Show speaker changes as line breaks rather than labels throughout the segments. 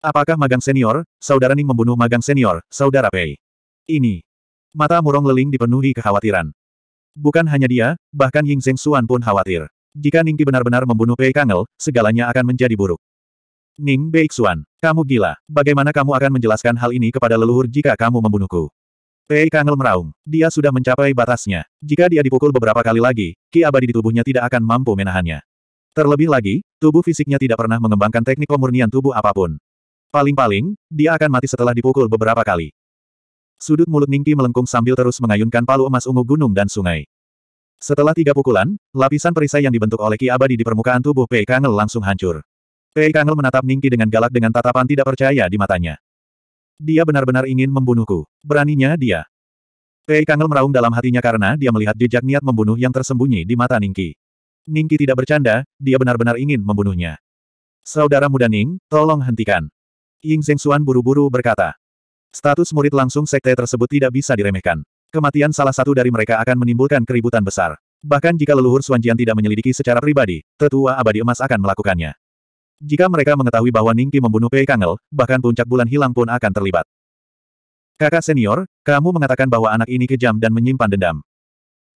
Apakah magang senior, saudara Ning membunuh magang senior, saudara Pei? Ini. Mata murong leling dipenuhi kekhawatiran. Bukan hanya dia, bahkan Ying Zeng Xuan pun khawatir. Jika Ning Ki benar-benar membunuh Pei Kangel, segalanya akan menjadi buruk. Ning Bei Xuan, kamu gila. Bagaimana kamu akan menjelaskan hal ini kepada leluhur jika kamu membunuhku? Pei Kangel meraung. Dia sudah mencapai batasnya. Jika dia dipukul beberapa kali lagi, ki abadi di tubuhnya tidak akan mampu menahannya. Terlebih lagi, tubuh fisiknya tidak pernah mengembangkan teknik pemurnian tubuh apapun. Paling-paling, dia akan mati setelah dipukul beberapa kali. Sudut mulut Ningki melengkung sambil terus mengayunkan palu emas ungu gunung dan sungai. Setelah tiga pukulan, lapisan perisai yang dibentuk oleh Ki Abadi di permukaan tubuh Pei Kangel langsung hancur. Pei Kangel menatap Ningki dengan galak dengan tatapan tidak percaya di matanya. Dia benar-benar ingin membunuhku. Beraninya dia. Pei Kangel meraung dalam hatinya karena dia melihat jejak niat membunuh yang tersembunyi di mata Ningki. Ningki tidak bercanda, dia benar-benar ingin membunuhnya. Saudara muda Ning, tolong hentikan. Ying Zhengxuan buru-buru berkata. Status murid langsung sekte tersebut tidak bisa diremehkan. Kematian salah satu dari mereka akan menimbulkan keributan besar. Bahkan jika leluhur Suanjian tidak menyelidiki secara pribadi, tetua abadi emas akan melakukannya. Jika mereka mengetahui bahwa Ningki membunuh Pei Kangel, bahkan puncak bulan hilang pun akan terlibat. Kakak senior, kamu mengatakan bahwa anak ini kejam dan menyimpan dendam.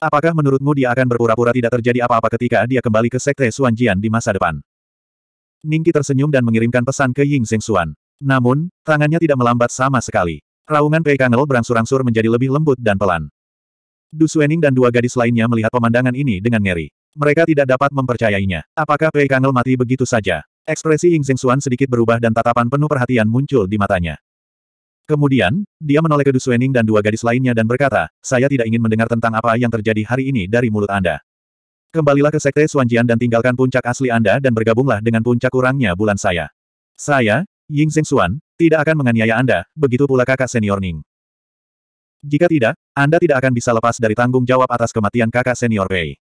Apakah menurutmu dia akan berpura-pura tidak terjadi apa-apa ketika dia kembali ke sekte Suanjian di masa depan? Ningki tersenyum dan mengirimkan pesan ke Ying Zhengxuan. Namun, tangannya tidak melambat sama sekali. Raungan Pei Kangel berangsur-angsur menjadi lebih lembut dan pelan. Du Suening dan dua gadis lainnya melihat pemandangan ini dengan ngeri. Mereka tidak dapat mempercayainya. Apakah Pei Kangel mati begitu saja? Ekspresi Ying Zheng Xuan sedikit berubah dan tatapan penuh perhatian muncul di matanya. Kemudian, dia menoleh ke Du Suening dan dua gadis lainnya dan berkata, saya tidak ingin mendengar tentang apa yang terjadi hari ini dari mulut Anda. Kembalilah ke Sekte Suanjian dan tinggalkan puncak asli Anda dan bergabunglah dengan puncak kurangnya bulan saya. Saya, Ying Xuan, tidak akan menganiaya Anda, begitu pula kakak senior Ning. Jika tidak, Anda tidak akan bisa lepas dari tanggung jawab atas kematian kakak senior Wei.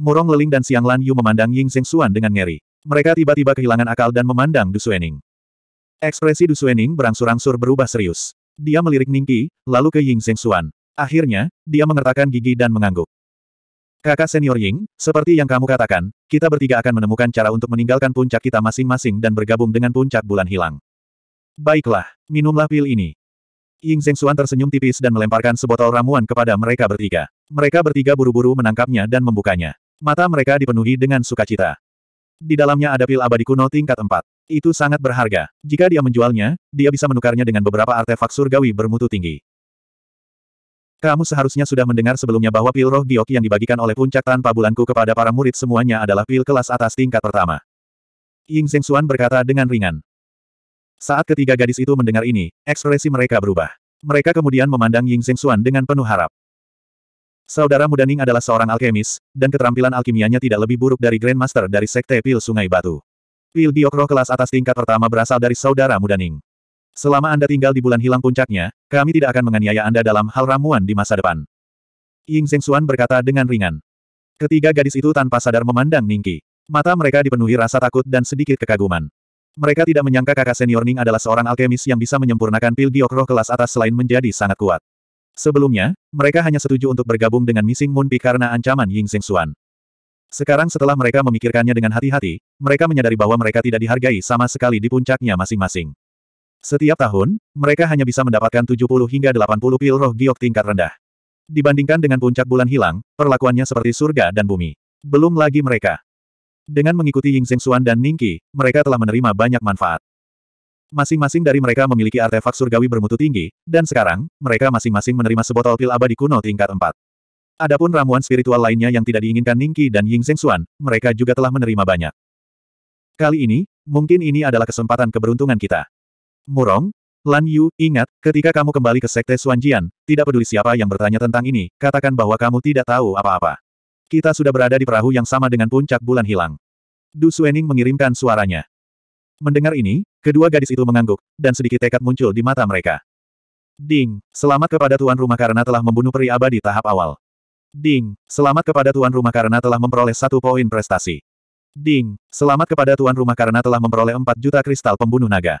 Murong Leling dan Siang Lan Yu memandang Ying Xuan dengan ngeri. Mereka tiba-tiba kehilangan akal dan memandang Du Suening. Ekspresi Du Suening berangsur-angsur berubah serius. Dia melirik Ning Qi, lalu ke Ying Xuan. Akhirnya, dia mengertakkan gigi dan mengangguk. Kakak senior Ying, seperti yang kamu katakan, kita bertiga akan menemukan cara untuk meninggalkan puncak kita masing-masing dan bergabung dengan puncak bulan hilang. Baiklah, minumlah pil ini. Ying Zhengxuan tersenyum tipis dan melemparkan sebotol ramuan kepada mereka bertiga. Mereka bertiga buru-buru menangkapnya dan membukanya. Mata mereka dipenuhi dengan sukacita. Di dalamnya ada pil abadi kuno tingkat 4. Itu sangat berharga. Jika dia menjualnya, dia bisa menukarnya dengan beberapa artefak surgawi bermutu tinggi. Kamu seharusnya sudah mendengar sebelumnya bahwa pil roh giok yang dibagikan oleh puncak tanpa bulanku kepada para murid semuanya adalah pil kelas atas tingkat pertama. Ying Xuan berkata dengan ringan. Saat ketiga gadis itu mendengar ini, ekspresi mereka berubah. Mereka kemudian memandang Ying Xuan dengan penuh harap. Saudara muda Ning adalah seorang alkemis, dan keterampilan alkimianya tidak lebih buruk dari Grandmaster dari Sekte Pil Sungai Batu. Pil giok roh kelas atas tingkat pertama berasal dari saudara muda Ning. Selama Anda tinggal di bulan hilang puncaknya, kami tidak akan menganiaya Anda dalam hal ramuan di masa depan. Ying Xuan berkata dengan ringan. Ketiga gadis itu tanpa sadar memandang Ningki. Mata mereka dipenuhi rasa takut dan sedikit kekaguman. Mereka tidak menyangka kakak senior Ning adalah seorang alkemis yang bisa menyempurnakan pil diokro kelas atas selain menjadi sangat kuat. Sebelumnya, mereka hanya setuju untuk bergabung dengan Missing Moon Pi karena ancaman Ying Xuan. Sekarang setelah mereka memikirkannya dengan hati-hati, mereka menyadari bahwa mereka tidak dihargai sama sekali di puncaknya masing-masing. Setiap tahun, mereka hanya bisa mendapatkan 70 hingga 80 pil roh giok tingkat rendah. Dibandingkan dengan puncak bulan hilang, perlakuannya seperti surga dan bumi. Belum lagi mereka. Dengan mengikuti Ying Xuan dan Ningqi, mereka telah menerima banyak manfaat. Masing-masing dari mereka memiliki artefak surgawi bermutu tinggi, dan sekarang, mereka masing-masing menerima sebotol pil abadi kuno tingkat 4. Adapun ramuan spiritual lainnya yang tidak diinginkan Ningqi dan Ying Xuan, mereka juga telah menerima banyak. Kali ini, mungkin ini adalah kesempatan keberuntungan kita. Murong, Lan Yu, ingat, ketika kamu kembali ke Sekte Suanjian, tidak peduli siapa yang bertanya tentang ini, katakan bahwa kamu tidak tahu apa-apa. Kita sudah berada di perahu yang sama dengan puncak bulan hilang. Du Suening mengirimkan suaranya. Mendengar ini, kedua gadis itu mengangguk, dan sedikit tekad muncul di mata mereka. Ding, selamat kepada tuan rumah karena telah membunuh peri abadi tahap awal. Ding, selamat kepada tuan rumah karena telah memperoleh satu poin prestasi. Ding, selamat kepada tuan rumah karena telah memperoleh empat juta kristal pembunuh naga.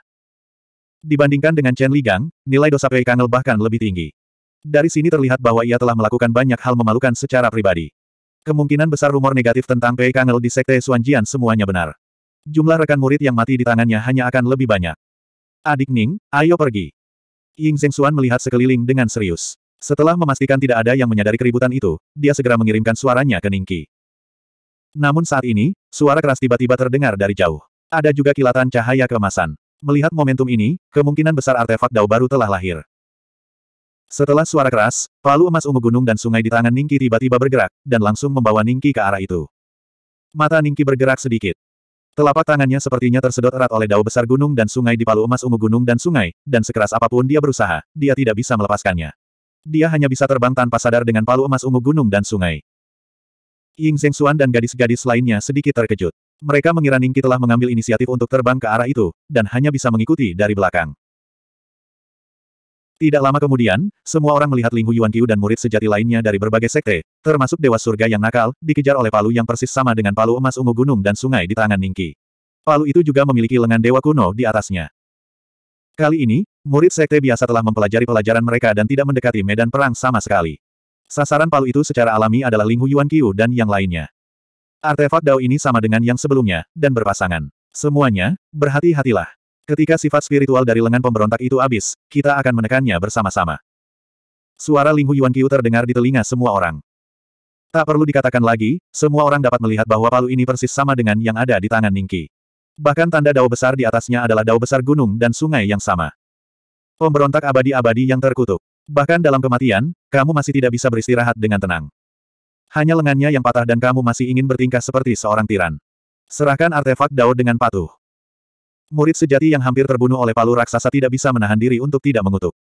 Dibandingkan dengan Chen Li Gang, nilai dosa Pei Kangel bahkan lebih tinggi. Dari sini terlihat bahwa ia telah melakukan banyak hal memalukan secara pribadi. Kemungkinan besar rumor negatif tentang Pei Kangel di Sekte Suanjian semuanya benar. Jumlah rekan murid yang mati di tangannya hanya akan lebih banyak. Adik Ning, ayo pergi. Ying Zheng Xuan melihat sekeliling dengan serius. Setelah memastikan tidak ada yang menyadari keributan itu, dia segera mengirimkan suaranya ke Ningki. Namun saat ini, suara keras tiba-tiba terdengar dari jauh. Ada juga kilatan cahaya kemasan. Melihat momentum ini, kemungkinan besar artefak Dao baru telah lahir. Setelah suara keras, palu emas ungu gunung dan sungai di tangan Ningki tiba-tiba bergerak, dan langsung membawa Ningki ke arah itu. Mata Ningki bergerak sedikit. Telapak tangannya sepertinya tersedot erat oleh dao besar gunung dan sungai di palu emas ungu gunung dan sungai, dan sekeras apapun dia berusaha, dia tidak bisa melepaskannya. Dia hanya bisa terbang tanpa sadar dengan palu emas ungu gunung dan sungai. Ying Xuan dan gadis-gadis lainnya sedikit terkejut. Mereka mengira Ningki telah mengambil inisiatif untuk terbang ke arah itu, dan hanya bisa mengikuti dari belakang. Tidak lama kemudian, semua orang melihat Ling Hu Yuan Qiu dan murid sejati lainnya dari berbagai sekte, termasuk Dewa Surga yang nakal, dikejar oleh palu yang persis sama dengan palu emas ungu gunung dan sungai di tangan Ningki. Palu itu juga memiliki lengan Dewa kuno di atasnya. Kali ini, murid sekte biasa telah mempelajari pelajaran mereka dan tidak mendekati medan perang sama sekali. Sasaran palu itu secara alami adalah Ling Hu Yuan Qiu dan yang lainnya. Artefak Dao ini sama dengan yang sebelumnya, dan berpasangan. Semuanya, berhati-hatilah. Ketika sifat spiritual dari lengan pemberontak itu habis, kita akan menekannya bersama-sama. Suara Ling Hu Yuan Qiu terdengar di telinga semua orang. Tak perlu dikatakan lagi, semua orang dapat melihat bahwa palu ini persis sama dengan yang ada di tangan Ningki. Bahkan tanda dao besar di atasnya adalah dao besar gunung dan sungai yang sama. Pemberontak abadi-abadi yang terkutuk. Bahkan dalam kematian, kamu masih tidak bisa beristirahat dengan tenang. Hanya lengannya yang patah dan kamu masih ingin bertingkah seperti seorang tiran. Serahkan artefak Dao dengan patuh. Murid sejati yang hampir terbunuh oleh palu raksasa tidak bisa menahan diri untuk tidak mengutuk.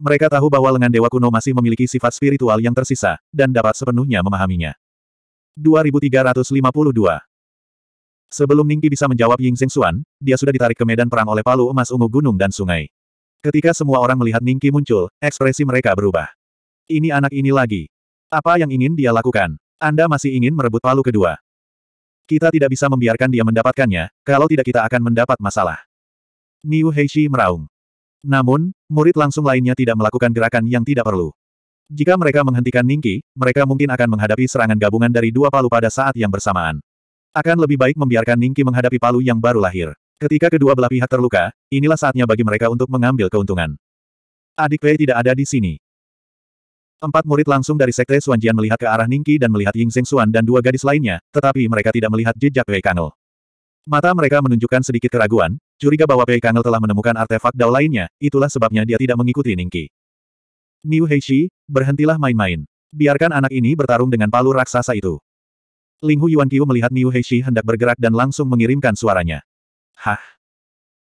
Mereka tahu bahwa lengan dewa kuno masih memiliki sifat spiritual yang tersisa, dan dapat sepenuhnya memahaminya. 2352 Sebelum Ningki bisa menjawab Ying Xing Xuan, dia sudah ditarik ke medan perang oleh palu emas ungu gunung dan sungai. Ketika semua orang melihat Ningki muncul, ekspresi mereka berubah. Ini anak ini lagi. Apa yang ingin dia lakukan? Anda masih ingin merebut palu kedua. Kita tidak bisa membiarkan dia mendapatkannya, kalau tidak kita akan mendapat masalah. Niu Heishi meraung. Namun, murid langsung lainnya tidak melakukan gerakan yang tidak perlu. Jika mereka menghentikan Ningki, mereka mungkin akan menghadapi serangan gabungan dari dua palu pada saat yang bersamaan. Akan lebih baik membiarkan Ningki menghadapi palu yang baru lahir. Ketika kedua belah pihak terluka, inilah saatnya bagi mereka untuk mengambil keuntungan. Adik Pei tidak ada di sini. Empat murid langsung dari Sekte Suanjian melihat ke arah Ningki dan melihat Ying Seng Xuan dan dua gadis lainnya, tetapi mereka tidak melihat jejak Wei Kangel. Mata mereka menunjukkan sedikit keraguan, curiga bahwa Wei Kangel telah menemukan artefak dao lainnya, itulah sebabnya dia tidak mengikuti Ningki. Niu Heishi, berhentilah main-main. Biarkan anak ini bertarung dengan palu raksasa itu. Ling Hu Yuan Qiu melihat Niu Heishi hendak bergerak dan langsung mengirimkan suaranya. Hah?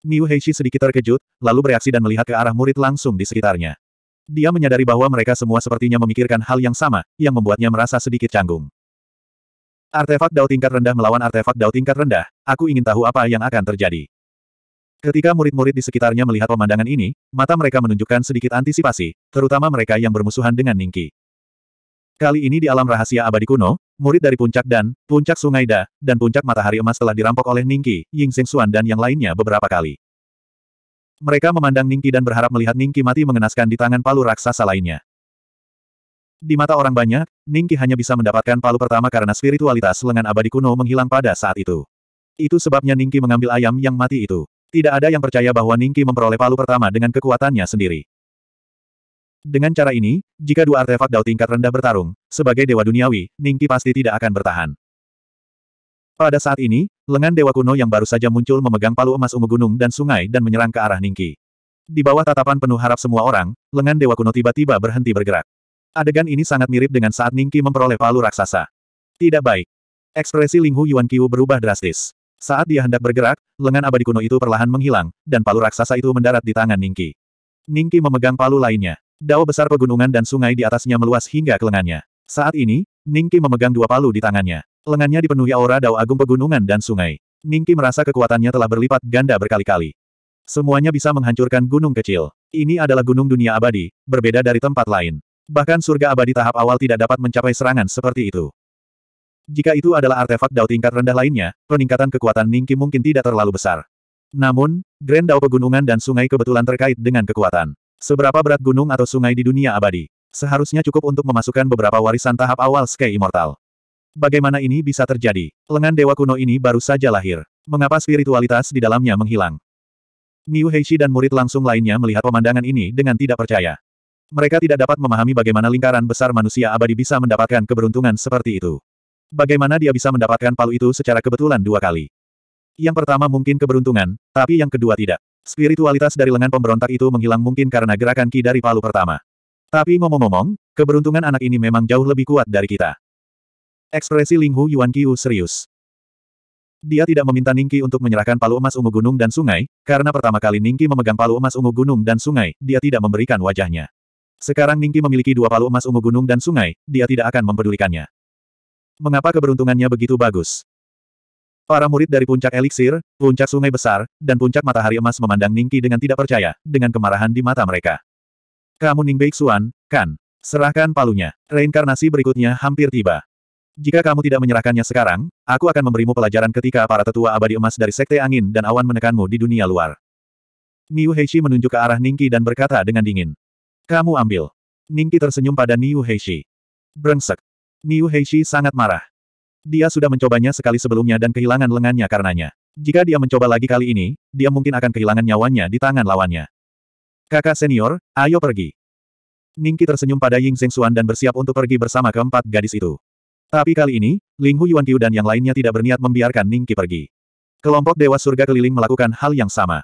Niu Heishi sedikit terkejut, lalu bereaksi dan melihat ke arah murid langsung di sekitarnya. Dia menyadari bahwa mereka semua sepertinya memikirkan hal yang sama, yang membuatnya merasa sedikit canggung. Artefak dao tingkat rendah melawan artefak dao tingkat rendah, aku ingin tahu apa yang akan terjadi. Ketika murid-murid di sekitarnya melihat pemandangan ini, mata mereka menunjukkan sedikit antisipasi, terutama mereka yang bermusuhan dengan Ningki. Kali ini di alam rahasia abadi kuno, murid dari puncak Dan, puncak Sungai Da, dan puncak matahari emas telah dirampok oleh Ningki, Ying Xing Xuan dan yang lainnya beberapa kali. Mereka memandang Ningki dan berharap melihat Ningki mati mengenaskan di tangan palu raksasa lainnya. Di mata orang banyak, Ningki hanya bisa mendapatkan palu pertama karena spiritualitas lengan abadi kuno menghilang pada saat itu. Itu sebabnya Ningki mengambil ayam yang mati itu. Tidak ada yang percaya bahwa Ningki memperoleh palu pertama dengan kekuatannya sendiri. Dengan cara ini, jika dua artefak Dao tingkat rendah bertarung, sebagai dewa duniawi, Ningki pasti tidak akan bertahan. Pada saat ini, lengan dewa kuno yang baru saja muncul memegang palu emas ungu gunung dan sungai dan menyerang ke arah Ningki. Di bawah tatapan penuh harap semua orang, lengan dewa kuno tiba-tiba berhenti bergerak. Adegan ini sangat mirip dengan saat Ningki memperoleh palu raksasa. Tidak baik. Ekspresi Ling Hu Yuan Qiu berubah drastis. Saat dia hendak bergerak, lengan abadi kuno itu perlahan menghilang, dan palu raksasa itu mendarat di tangan Ningki. Ningki memegang palu lainnya. Dao besar pegunungan dan sungai di atasnya meluas hingga ke lengannya. Saat ini, Ningki memegang dua palu di tangannya. Lengannya dipenuhi aura dao agung pegunungan dan sungai. Ningki merasa kekuatannya telah berlipat ganda berkali-kali. Semuanya bisa menghancurkan gunung kecil. Ini adalah gunung dunia abadi, berbeda dari tempat lain. Bahkan surga abadi tahap awal tidak dapat mencapai serangan seperti itu. Jika itu adalah artefak dao tingkat rendah lainnya, peningkatan kekuatan Ningki mungkin tidak terlalu besar. Namun, Grand Dao pegunungan dan sungai kebetulan terkait dengan kekuatan. Seberapa berat gunung atau sungai di dunia abadi? Seharusnya cukup untuk memasukkan beberapa warisan tahap awal Sky Immortal. Bagaimana ini bisa terjadi? Lengan dewa kuno ini baru saja lahir. Mengapa spiritualitas di dalamnya menghilang? Niu Heishi dan murid langsung lainnya melihat pemandangan ini dengan tidak percaya. Mereka tidak dapat memahami bagaimana lingkaran besar manusia abadi bisa mendapatkan keberuntungan seperti itu. Bagaimana dia bisa mendapatkan palu itu secara kebetulan dua kali? Yang pertama mungkin keberuntungan, tapi yang kedua tidak. Spiritualitas dari lengan pemberontak itu menghilang mungkin karena gerakan ki dari palu pertama. Tapi ngomong-ngomong, keberuntungan anak ini memang jauh lebih kuat dari kita. Ekspresi Linghu Hu Yuan Qiu serius. Dia tidak meminta Ningki untuk menyerahkan palu emas ungu gunung dan sungai, karena pertama kali Ningki memegang palu emas ungu gunung dan sungai, dia tidak memberikan wajahnya. Sekarang Ningki memiliki dua palu emas ungu gunung dan sungai, dia tidak akan mempedulikannya. Mengapa keberuntungannya begitu bagus? Para murid dari puncak eliksir, puncak sungai besar, dan puncak matahari emas memandang Ningki dengan tidak percaya, dengan kemarahan di mata mereka. Kamu Ning Beixuan, kan? Serahkan palunya. Reinkarnasi berikutnya hampir tiba. Jika kamu tidak menyerahkannya sekarang, aku akan memberimu pelajaran ketika para tetua abadi emas dari Sekte Angin dan Awan menekanmu di dunia luar. Niu Heishi menunjuk ke arah Ningki dan berkata dengan dingin. Kamu ambil. Ningki tersenyum pada Niu Heishi. Brengsek. Niu Heishi sangat marah. Dia sudah mencobanya sekali sebelumnya dan kehilangan lengannya karenanya. Jika dia mencoba lagi kali ini, dia mungkin akan kehilangan nyawanya di tangan lawannya. Kakak senior, ayo pergi. Ningki tersenyum pada Ying Zhengxuan dan bersiap untuk pergi bersama keempat gadis itu. Tapi kali ini, Ling Hu Yuan Qiu dan yang lainnya tidak berniat membiarkan Ningki pergi. Kelompok Dewa Surga keliling melakukan hal yang sama.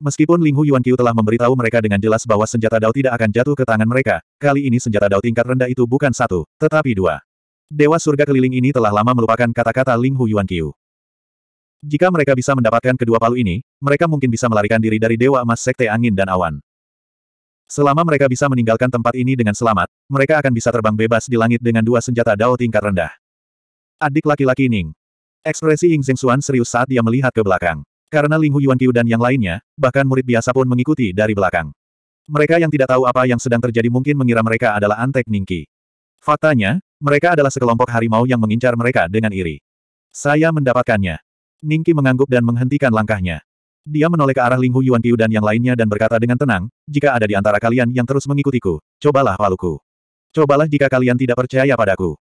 Meskipun Ling Hu Yuan Qiu telah memberitahu mereka dengan jelas bahwa senjata Dao tidak akan jatuh ke tangan mereka, kali ini senjata Dao tingkat rendah itu bukan satu, tetapi dua. Dewa Surga keliling ini telah lama melupakan kata-kata Ling Hu Yuan Qiu. Jika mereka bisa mendapatkan kedua palu ini, mereka mungkin bisa melarikan diri dari Dewa Emas Sekte Angin dan Awan. Selama mereka bisa meninggalkan tempat ini dengan selamat, mereka akan bisa terbang bebas di langit dengan dua senjata dao tingkat rendah. Adik laki-laki Ning. Ekspresi Ying Xuan serius saat dia melihat ke belakang. Karena Ling Hu Yuan Qiu dan yang lainnya, bahkan murid biasa pun mengikuti dari belakang. Mereka yang tidak tahu apa yang sedang terjadi mungkin mengira mereka adalah antek Ningki. Faktanya, mereka adalah sekelompok harimau yang mengincar mereka dengan iri. Saya mendapatkannya. Ningki mengangguk dan menghentikan langkahnya. Dia menoleh ke arah Ling Hu Yuan Qiu dan yang lainnya dan berkata dengan tenang, jika ada di antara kalian yang terus mengikutiku, cobalah paluku. Cobalah jika kalian tidak percaya padaku.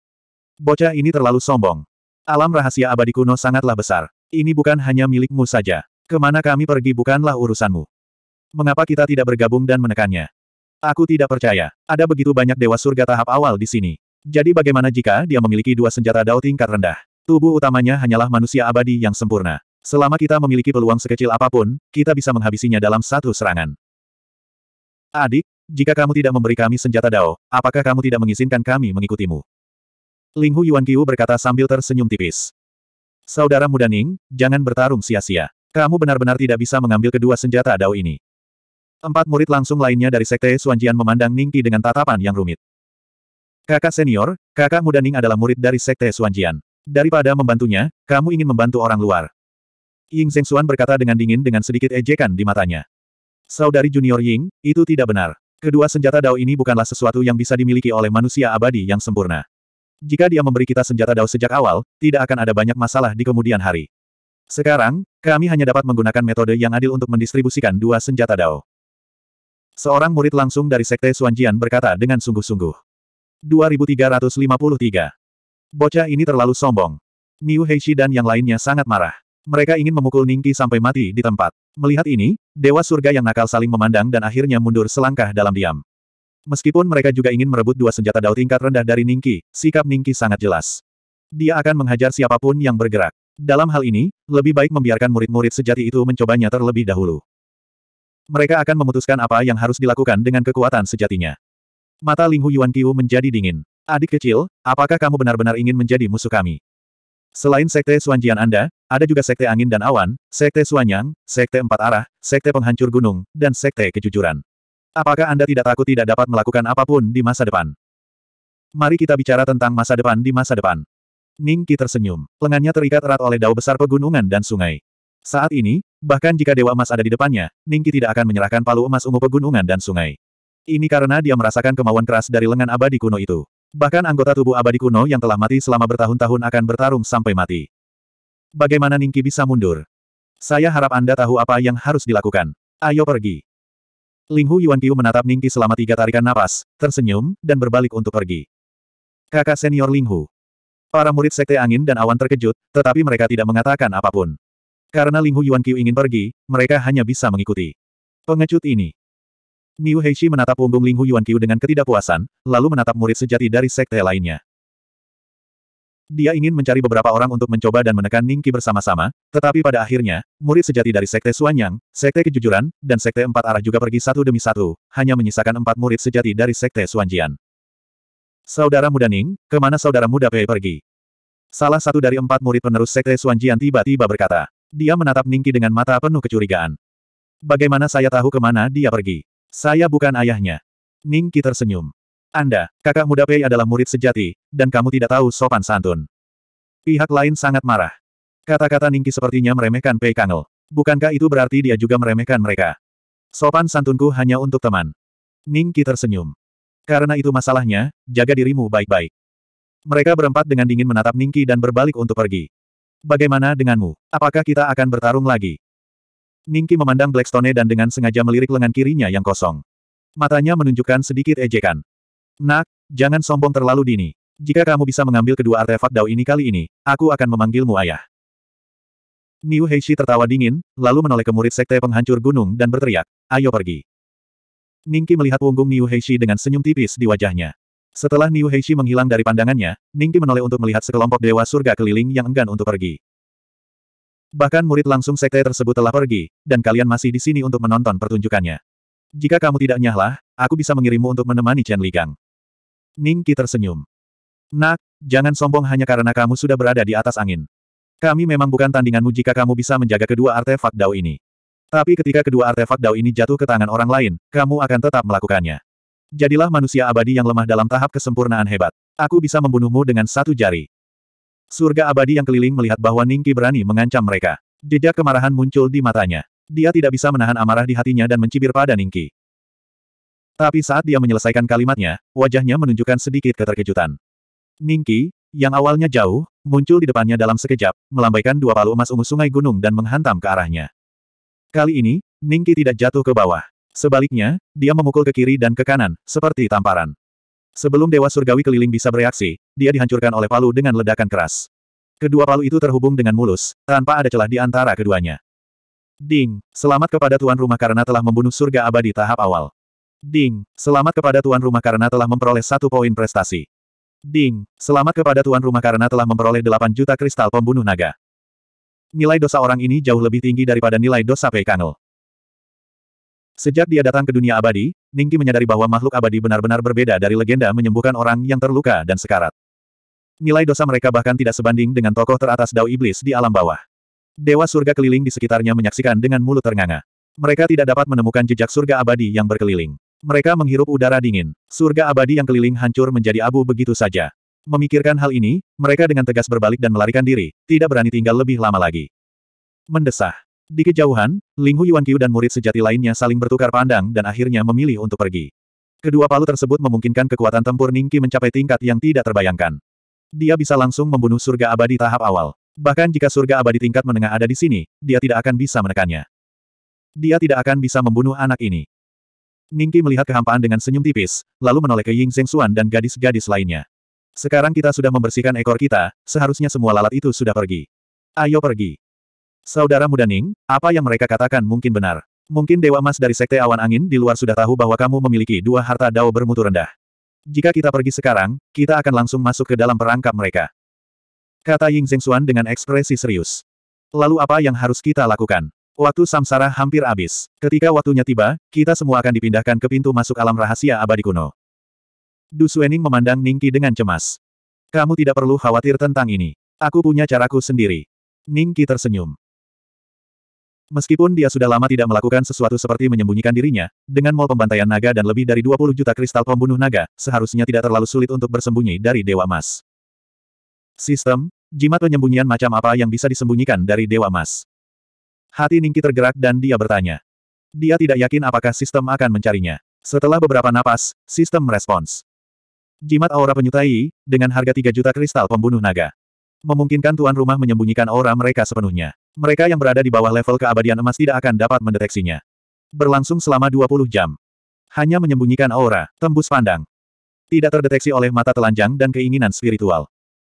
Bocah ini terlalu sombong. Alam rahasia abadi kuno sangatlah besar. Ini bukan hanya milikmu saja. Kemana kami pergi bukanlah urusanmu. Mengapa kita tidak bergabung dan menekannya? Aku tidak percaya. Ada begitu banyak dewa surga tahap awal di sini. Jadi bagaimana jika dia memiliki dua senjata dao tingkat rendah? Tubuh utamanya hanyalah manusia abadi yang sempurna. Selama kita memiliki peluang sekecil apapun, kita bisa menghabisinya dalam satu serangan. Adik, jika kamu tidak memberi kami senjata Dao, apakah kamu tidak mengizinkan kami mengikutimu? Linghu Hu Yuan Qiu berkata sambil tersenyum tipis. Saudara muda Ning, jangan bertarung sia-sia. Kamu benar-benar tidak bisa mengambil kedua senjata Dao ini. Empat murid langsung lainnya dari Sekte Suanjian memandang Ning Qi dengan tatapan yang rumit. Kakak senior, kakak muda Ning adalah murid dari Sekte Suanjian. Daripada membantunya, kamu ingin membantu orang luar. Ying Zhengxuan berkata dengan dingin dengan sedikit ejekan di matanya. Saudari junior Ying, itu tidak benar. Kedua senjata Dao ini bukanlah sesuatu yang bisa dimiliki oleh manusia abadi yang sempurna. Jika dia memberi kita senjata Dao sejak awal, tidak akan ada banyak masalah di kemudian hari. Sekarang, kami hanya dapat menggunakan metode yang adil untuk mendistribusikan dua senjata Dao. Seorang murid langsung dari Sekte Suanjian berkata dengan sungguh-sungguh. 2353 Bocah ini terlalu sombong. Niu Heishi dan yang lainnya sangat marah. Mereka ingin memukul Ningki sampai mati di tempat. Melihat ini, Dewa Surga yang nakal saling memandang dan akhirnya mundur selangkah dalam diam. Meskipun mereka juga ingin merebut dua senjata dao tingkat rendah dari Ningki, sikap Ningki sangat jelas. Dia akan menghajar siapapun yang bergerak. Dalam hal ini, lebih baik membiarkan murid-murid sejati itu mencobanya terlebih dahulu. Mereka akan memutuskan apa yang harus dilakukan dengan kekuatan sejatinya. Mata Ling Hu Yuan Qiu menjadi dingin. Adik kecil, apakah kamu benar-benar ingin menjadi musuh kami? Selain Sekte Suanjian Anda, ada juga Sekte Angin dan Awan, Sekte Suanyang, Sekte Empat Arah, Sekte Penghancur Gunung, dan Sekte Kejujuran. Apakah Anda tidak takut tidak dapat melakukan apapun di masa depan? Mari kita bicara tentang masa depan di masa depan. Ningki tersenyum. Lengannya terikat erat oleh dao besar pegunungan dan sungai. Saat ini, bahkan jika Dewa Emas ada di depannya, Ningki tidak akan menyerahkan palu emas ungu pegunungan dan sungai. Ini karena dia merasakan kemauan keras dari lengan abadi kuno itu. Bahkan anggota tubuh abadi kuno yang telah mati selama bertahun-tahun akan bertarung sampai mati. Bagaimana Ningki bisa mundur? Saya harap Anda tahu apa yang harus dilakukan. Ayo pergi. Ling Hu Yuan Qiu menatap Ningki selama tiga tarikan napas, tersenyum, dan berbalik untuk pergi. Kakak senior Ling Hu. Para murid Sekte Angin dan Awan terkejut, tetapi mereka tidak mengatakan apapun. Karena Ling Hu Yuan Qiu ingin pergi, mereka hanya bisa mengikuti. Pengecut ini. Niu Heishi menatap punggung Ling Hu Yuanqiu dengan ketidakpuasan, lalu menatap murid sejati dari sekte lainnya. Dia ingin mencari beberapa orang untuk mencoba dan menekan Ningqi bersama-sama, tetapi pada akhirnya, murid sejati dari Sekte Suanyang, Sekte Kejujuran, dan Sekte Empat Arah juga pergi satu demi satu, hanya menyisakan empat murid sejati dari Sekte Suanjian. Saudara muda Ning, kemana saudara muda Pei pergi? Salah satu dari empat murid penerus Sekte Suanjian tiba-tiba berkata. Dia menatap Ningqi dengan mata penuh kecurigaan. Bagaimana saya tahu kemana dia pergi? Saya bukan ayahnya. Ning Qi tersenyum. Anda, kakak muda Pei adalah murid sejati, dan kamu tidak tahu sopan santun. Pihak lain sangat marah. Kata-kata Ning sepertinya meremehkan Pei Kangel. Bukankah itu berarti dia juga meremehkan mereka? Sopan santunku hanya untuk teman. Ning tersenyum. Karena itu masalahnya, jaga dirimu baik-baik. Mereka berempat dengan dingin menatap Ning dan berbalik untuk pergi. Bagaimana denganmu? Apakah kita akan bertarung lagi? Ningki memandang Blackstone dan dengan sengaja melirik lengan kirinya yang kosong. Matanya menunjukkan sedikit ejekan. Nak, jangan sombong terlalu dini. Jika kamu bisa mengambil kedua artefak Dao ini kali ini, aku akan memanggilmu ayah. Niu Heishi tertawa dingin, lalu menoleh ke murid sekte penghancur gunung dan berteriak, ayo pergi. Ningki melihat punggung Niu Heishi dengan senyum tipis di wajahnya. Setelah Niu Heishi menghilang dari pandangannya, Ningki menoleh untuk melihat sekelompok dewa surga keliling yang enggan untuk pergi. Bahkan murid langsung sekte tersebut telah pergi, dan kalian masih di sini untuk menonton pertunjukannya. Jika kamu tidak nyahlah, aku bisa mengirimmu untuk menemani Chen Ligang. Ning Qi tersenyum. Nak, jangan sombong hanya karena kamu sudah berada di atas angin. Kami memang bukan tandinganmu jika kamu bisa menjaga kedua artefak Dao ini. Tapi ketika kedua artefak Dao ini jatuh ke tangan orang lain, kamu akan tetap melakukannya. Jadilah manusia abadi yang lemah dalam tahap kesempurnaan hebat. Aku bisa membunuhmu dengan satu jari. Surga abadi yang keliling melihat bahwa Ningki berani mengancam mereka. Jejak kemarahan muncul di matanya. Dia tidak bisa menahan amarah di hatinya dan mencibir pada Ningki. Tapi saat dia menyelesaikan kalimatnya, wajahnya menunjukkan sedikit keterkejutan. Ningki, yang awalnya jauh, muncul di depannya dalam sekejap, melambaikan dua palu emas ungu sungai gunung dan menghantam ke arahnya. Kali ini, Ningki tidak jatuh ke bawah. Sebaliknya, dia memukul ke kiri dan ke kanan, seperti tamparan. Sebelum Dewa Surgawi keliling bisa bereaksi, dia dihancurkan oleh palu dengan ledakan keras. Kedua palu itu terhubung dengan mulus, tanpa ada celah di antara keduanya. Ding, selamat kepada tuan rumah karena telah membunuh surga abadi tahap awal. Ding, selamat kepada tuan rumah karena telah memperoleh satu poin prestasi. Ding, selamat kepada tuan rumah karena telah memperoleh delapan juta kristal pembunuh naga. Nilai dosa orang ini jauh lebih tinggi daripada nilai dosa Pei Kangel. Sejak dia datang ke dunia abadi, Ningki menyadari bahwa makhluk abadi benar-benar berbeda dari legenda menyembuhkan orang yang terluka dan sekarat. Nilai dosa mereka bahkan tidak sebanding dengan tokoh teratas Dao Iblis di alam bawah. Dewa surga keliling di sekitarnya menyaksikan dengan mulut ternganga. Mereka tidak dapat menemukan jejak surga abadi yang berkeliling. Mereka menghirup udara dingin. Surga abadi yang keliling hancur menjadi abu begitu saja. Memikirkan hal ini, mereka dengan tegas berbalik dan melarikan diri, tidak berani tinggal lebih lama lagi. Mendesah. Di kejauhan, Ling Hu Yuan Qiu dan murid sejati lainnya saling bertukar pandang dan akhirnya memilih untuk pergi. Kedua palu tersebut memungkinkan kekuatan tempur Ningqi mencapai tingkat yang tidak terbayangkan. Dia bisa langsung membunuh surga abadi tahap awal. Bahkan jika surga abadi tingkat menengah ada di sini, dia tidak akan bisa menekannya. Dia tidak akan bisa membunuh anak ini. Ningqi melihat kehampaan dengan senyum tipis, lalu menoleh ke Ying Xuan dan gadis-gadis lainnya. Sekarang kita sudah membersihkan ekor kita, seharusnya semua lalat itu sudah pergi. Ayo pergi. Saudara muda Ning, apa yang mereka katakan mungkin benar. Mungkin Dewa Mas dari Sekte Awan Angin di luar sudah tahu bahwa kamu memiliki dua harta dao bermutu rendah. Jika kita pergi sekarang, kita akan langsung masuk ke dalam perangkap mereka. Kata Ying Xuan dengan ekspresi serius. Lalu apa yang harus kita lakukan? Waktu samsara hampir habis. Ketika waktunya tiba, kita semua akan dipindahkan ke pintu masuk alam rahasia abadi kuno. Du Suening memandang Ningki dengan cemas. Kamu tidak perlu khawatir tentang ini. Aku punya caraku sendiri. Ningki tersenyum. Meskipun dia sudah lama tidak melakukan sesuatu seperti menyembunyikan dirinya, dengan mol pembantaian naga dan lebih dari 20 juta kristal pembunuh naga, seharusnya tidak terlalu sulit untuk bersembunyi dari Dewa Mas. Sistem, jimat penyembunyian macam apa yang bisa disembunyikan dari Dewa Mas? Hati Ningki tergerak dan dia bertanya. Dia tidak yakin apakah sistem akan mencarinya. Setelah beberapa napas, sistem merespons. Jimat aura penyutai, dengan harga 3 juta kristal pembunuh naga. Memungkinkan tuan rumah menyembunyikan aura mereka sepenuhnya. Mereka yang berada di bawah level keabadian emas tidak akan dapat mendeteksinya. Berlangsung selama 20 jam. Hanya menyembunyikan aura, tembus pandang. Tidak terdeteksi oleh mata telanjang dan keinginan spiritual.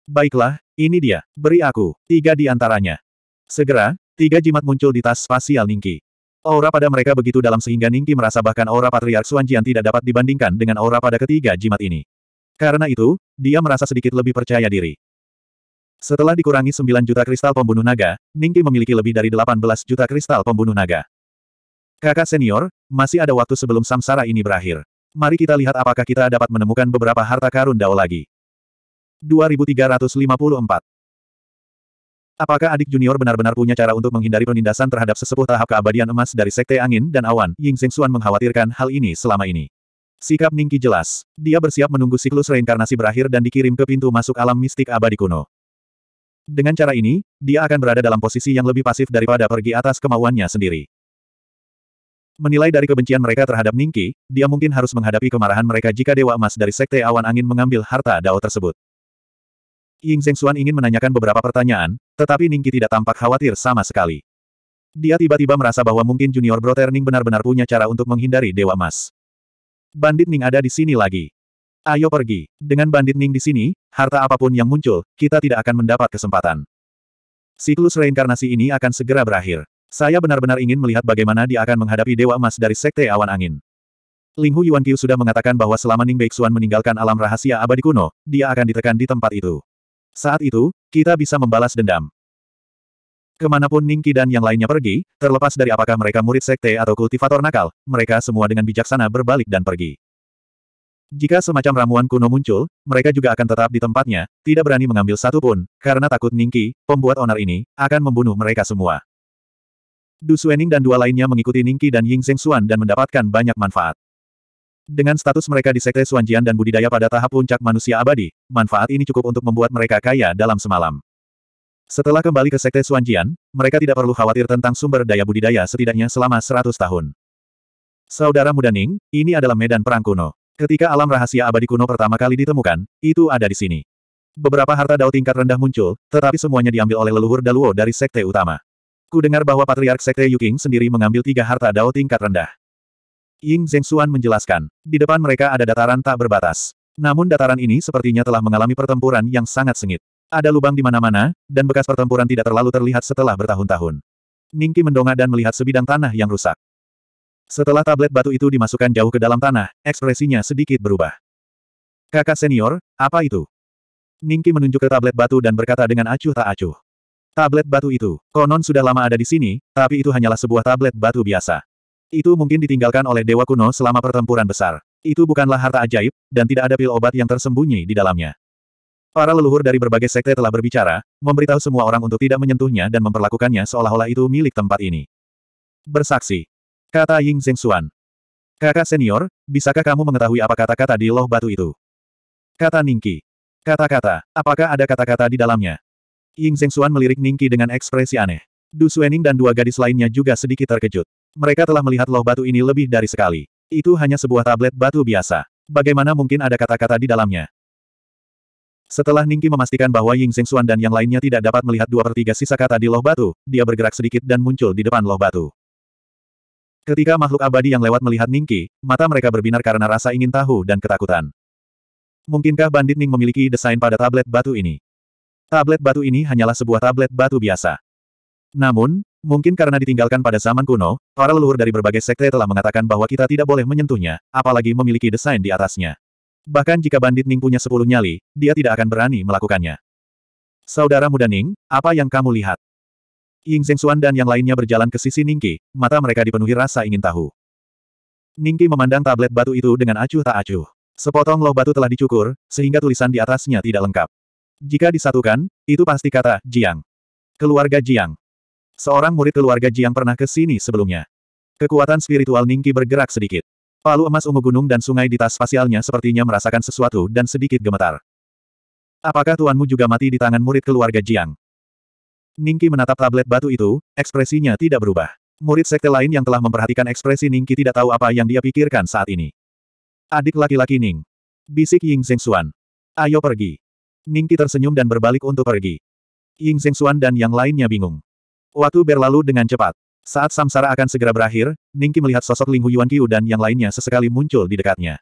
Baiklah, ini dia. Beri aku, tiga di antaranya. Segera, tiga jimat muncul di tas spasial Ningki. Aura pada mereka begitu dalam sehingga Ningki merasa bahkan aura Patriark Suanjian tidak dapat dibandingkan dengan aura pada ketiga jimat ini. Karena itu, dia merasa sedikit lebih percaya diri. Setelah dikurangi 9 juta kristal pembunuh naga, Ningki memiliki lebih dari 18 juta kristal pembunuh naga. Kakak senior, masih ada waktu sebelum samsara ini berakhir. Mari kita lihat apakah kita dapat menemukan beberapa harta karun dao lagi. 2354 Apakah adik junior benar-benar punya cara untuk menghindari penindasan terhadap sesepuh tahap keabadian emas dari Sekte Angin dan Awan? Ying Seng Xuan mengkhawatirkan hal ini selama ini. Sikap Ningki jelas. Dia bersiap menunggu siklus reinkarnasi berakhir dan dikirim ke pintu masuk alam mistik abadi kuno. Dengan cara ini, dia akan berada dalam posisi yang lebih pasif daripada pergi atas kemauannya sendiri. Menilai dari kebencian mereka terhadap Ningki, dia mungkin harus menghadapi kemarahan mereka jika Dewa Emas dari Sekte Awan Angin mengambil harta Dao tersebut. Ying Xuan ingin menanyakan beberapa pertanyaan, tetapi Ningki tidak tampak khawatir sama sekali. Dia tiba-tiba merasa bahwa mungkin Junior Brother Ning benar-benar punya cara untuk menghindari Dewa Emas. Bandit Ning ada di sini lagi. Ayo pergi. Dengan bandit Ning di sini, harta apapun yang muncul, kita tidak akan mendapat kesempatan. Siklus reinkarnasi ini akan segera berakhir. Saya benar-benar ingin melihat bagaimana dia akan menghadapi Dewa Emas dari Sekte Awan Angin. Ling Hu Yuan Qiu sudah mengatakan bahwa selama Ning Beixuan meninggalkan alam rahasia abadi kuno, dia akan ditekan di tempat itu. Saat itu, kita bisa membalas dendam. Kemanapun Ning Qi dan yang lainnya pergi, terlepas dari apakah mereka murid sekte atau kultivator nakal, mereka semua dengan bijaksana berbalik dan pergi. Jika semacam ramuan kuno muncul, mereka juga akan tetap di tempatnya, tidak berani mengambil satu pun, karena takut Ningki, pembuat onar ini, akan membunuh mereka semua. Du Suening dan dua lainnya mengikuti Ningki dan Ying Zeng Xuan dan mendapatkan banyak manfaat. Dengan status mereka di Sekte Suanjian dan budidaya pada tahap puncak manusia abadi, manfaat ini cukup untuk membuat mereka kaya dalam semalam. Setelah kembali ke Sekte Suanjian, mereka tidak perlu khawatir tentang sumber daya budidaya setidaknya selama 100 tahun. Saudara muda Ning, ini adalah medan perang kuno. Ketika alam rahasia abadi kuno pertama kali ditemukan, itu ada di sini. Beberapa harta dao tingkat rendah muncul, tetapi semuanya diambil oleh leluhur Daluo dari sekte utama. Ku dengar bahwa Patriark Sekte Yuking sendiri mengambil tiga harta dao tingkat rendah. Ying Zhengxuan menjelaskan, di depan mereka ada dataran tak berbatas. Namun dataran ini sepertinya telah mengalami pertempuran yang sangat sengit. Ada lubang di mana-mana, dan bekas pertempuran tidak terlalu terlihat setelah bertahun-tahun. Ningki mendongak dan melihat sebidang tanah yang rusak. Setelah tablet batu itu dimasukkan jauh ke dalam tanah, ekspresinya sedikit berubah. Kakak senior, apa itu? Ningki menunjuk ke tablet batu dan berkata dengan acuh tak acuh. Tablet batu itu, konon sudah lama ada di sini, tapi itu hanyalah sebuah tablet batu biasa. Itu mungkin ditinggalkan oleh dewa kuno selama pertempuran besar. Itu bukanlah harta ajaib, dan tidak ada pil obat yang tersembunyi di dalamnya. Para leluhur dari berbagai sekte telah berbicara, memberitahu semua orang untuk tidak menyentuhnya dan memperlakukannya seolah-olah itu milik tempat ini. Bersaksi, Kata Ying Xuan. Kakak senior, bisakah kamu mengetahui apa kata-kata di loh batu itu? Kata Ningki. Kata-kata, apakah ada kata-kata di dalamnya? Ying Xuan melirik Ningki dengan ekspresi aneh. Du Suening dan dua gadis lainnya juga sedikit terkejut. Mereka telah melihat loh batu ini lebih dari sekali. Itu hanya sebuah tablet batu biasa. Bagaimana mungkin ada kata-kata di dalamnya? Setelah Ningki memastikan bahwa Ying Xuan dan yang lainnya tidak dapat melihat dua per tiga sisa kata di loh batu, dia bergerak sedikit dan muncul di depan loh batu. Ketika makhluk abadi yang lewat melihat Ningki, mata mereka berbinar karena rasa ingin tahu dan ketakutan. Mungkinkah Bandit Ning memiliki desain pada tablet batu ini? Tablet batu ini hanyalah sebuah tablet batu biasa. Namun, mungkin karena ditinggalkan pada zaman kuno, para leluhur dari berbagai sekte telah mengatakan bahwa kita tidak boleh menyentuhnya, apalagi memiliki desain di atasnya. Bahkan jika Bandit Ning punya sepuluh nyali, dia tidak akan berani melakukannya. Saudara muda Ning, apa yang kamu lihat? Ying Zhengxuan dan yang lainnya berjalan ke sisi Ningki, mata mereka dipenuhi rasa ingin tahu. Ningki memandang tablet batu itu dengan acuh tak acuh. Sepotong loh batu telah dicukur, sehingga tulisan di atasnya tidak lengkap. Jika disatukan, itu pasti kata Jiang. Keluarga Jiang. Seorang murid keluarga Jiang pernah ke sini sebelumnya. Kekuatan spiritual Ningki bergerak sedikit. Palu emas ungu gunung dan sungai di tas spasialnya sepertinya merasakan sesuatu dan sedikit gemetar. Apakah tuanmu juga mati di tangan murid keluarga Jiang? Ningki menatap tablet batu itu, ekspresinya tidak berubah. Murid sekte lain yang telah memperhatikan ekspresi Ningki tidak tahu apa yang dia pikirkan saat ini. Adik laki-laki Ning. Bisik Ying Xuan. Ayo pergi. Ningki tersenyum dan berbalik untuk pergi. Ying Xuan dan yang lainnya bingung. Waktu berlalu dengan cepat. Saat samsara akan segera berakhir, Ningki melihat sosok Ling Huyuan Qiu dan yang lainnya sesekali muncul di dekatnya.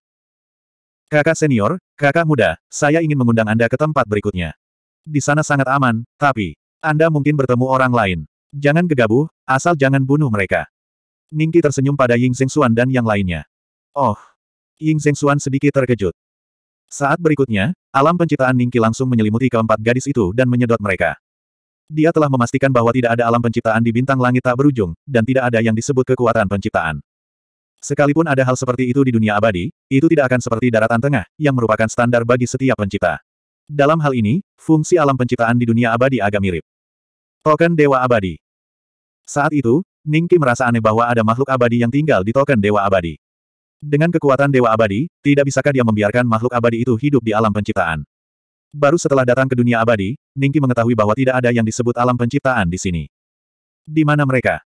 Kakak senior, kakak muda, saya ingin mengundang Anda ke tempat berikutnya. Di sana sangat aman, tapi anda mungkin bertemu orang lain. Jangan gegabah, asal jangan bunuh mereka. Ningki tersenyum pada Ying Xuan dan yang lainnya. Oh! Ying Xuan sedikit terkejut. Saat berikutnya, alam penciptaan Ningki langsung menyelimuti keempat gadis itu dan menyedot mereka. Dia telah memastikan bahwa tidak ada alam penciptaan di bintang langit tak berujung, dan tidak ada yang disebut kekuatan penciptaan. Sekalipun ada hal seperti itu di dunia abadi, itu tidak akan seperti daratan tengah, yang merupakan standar bagi setiap pencipta. Dalam hal ini, fungsi alam penciptaan di dunia abadi agak mirip. Token Dewa Abadi Saat itu, Ningki merasa aneh bahwa ada makhluk abadi yang tinggal di token Dewa Abadi. Dengan kekuatan Dewa Abadi, tidak bisakah dia membiarkan makhluk abadi itu hidup di alam penciptaan? Baru setelah datang ke dunia abadi, Ningki mengetahui bahwa tidak ada yang disebut alam penciptaan di sini. Di mana mereka?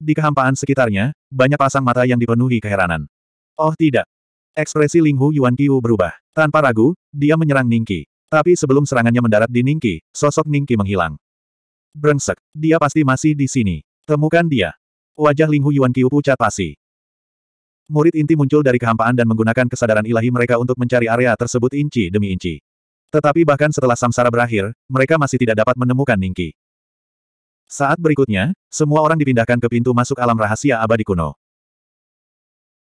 Di kehampaan sekitarnya, banyak pasang mata yang dipenuhi keheranan. Oh tidak. Ekspresi Linghu Hu Yuan Qiu berubah. Tanpa ragu, dia menyerang Ningki. Tapi sebelum serangannya mendarat di Ningki, sosok Ningki menghilang. Brengsek, dia pasti masih di sini. Temukan dia. Wajah Ling Hu Yuan Qiu pucat pasi. Murid inti muncul dari kehampaan dan menggunakan kesadaran ilahi mereka untuk mencari area tersebut inci demi inci. Tetapi bahkan setelah samsara berakhir, mereka masih tidak dapat menemukan Ningki. Saat berikutnya, semua orang dipindahkan ke pintu masuk alam rahasia abadi kuno.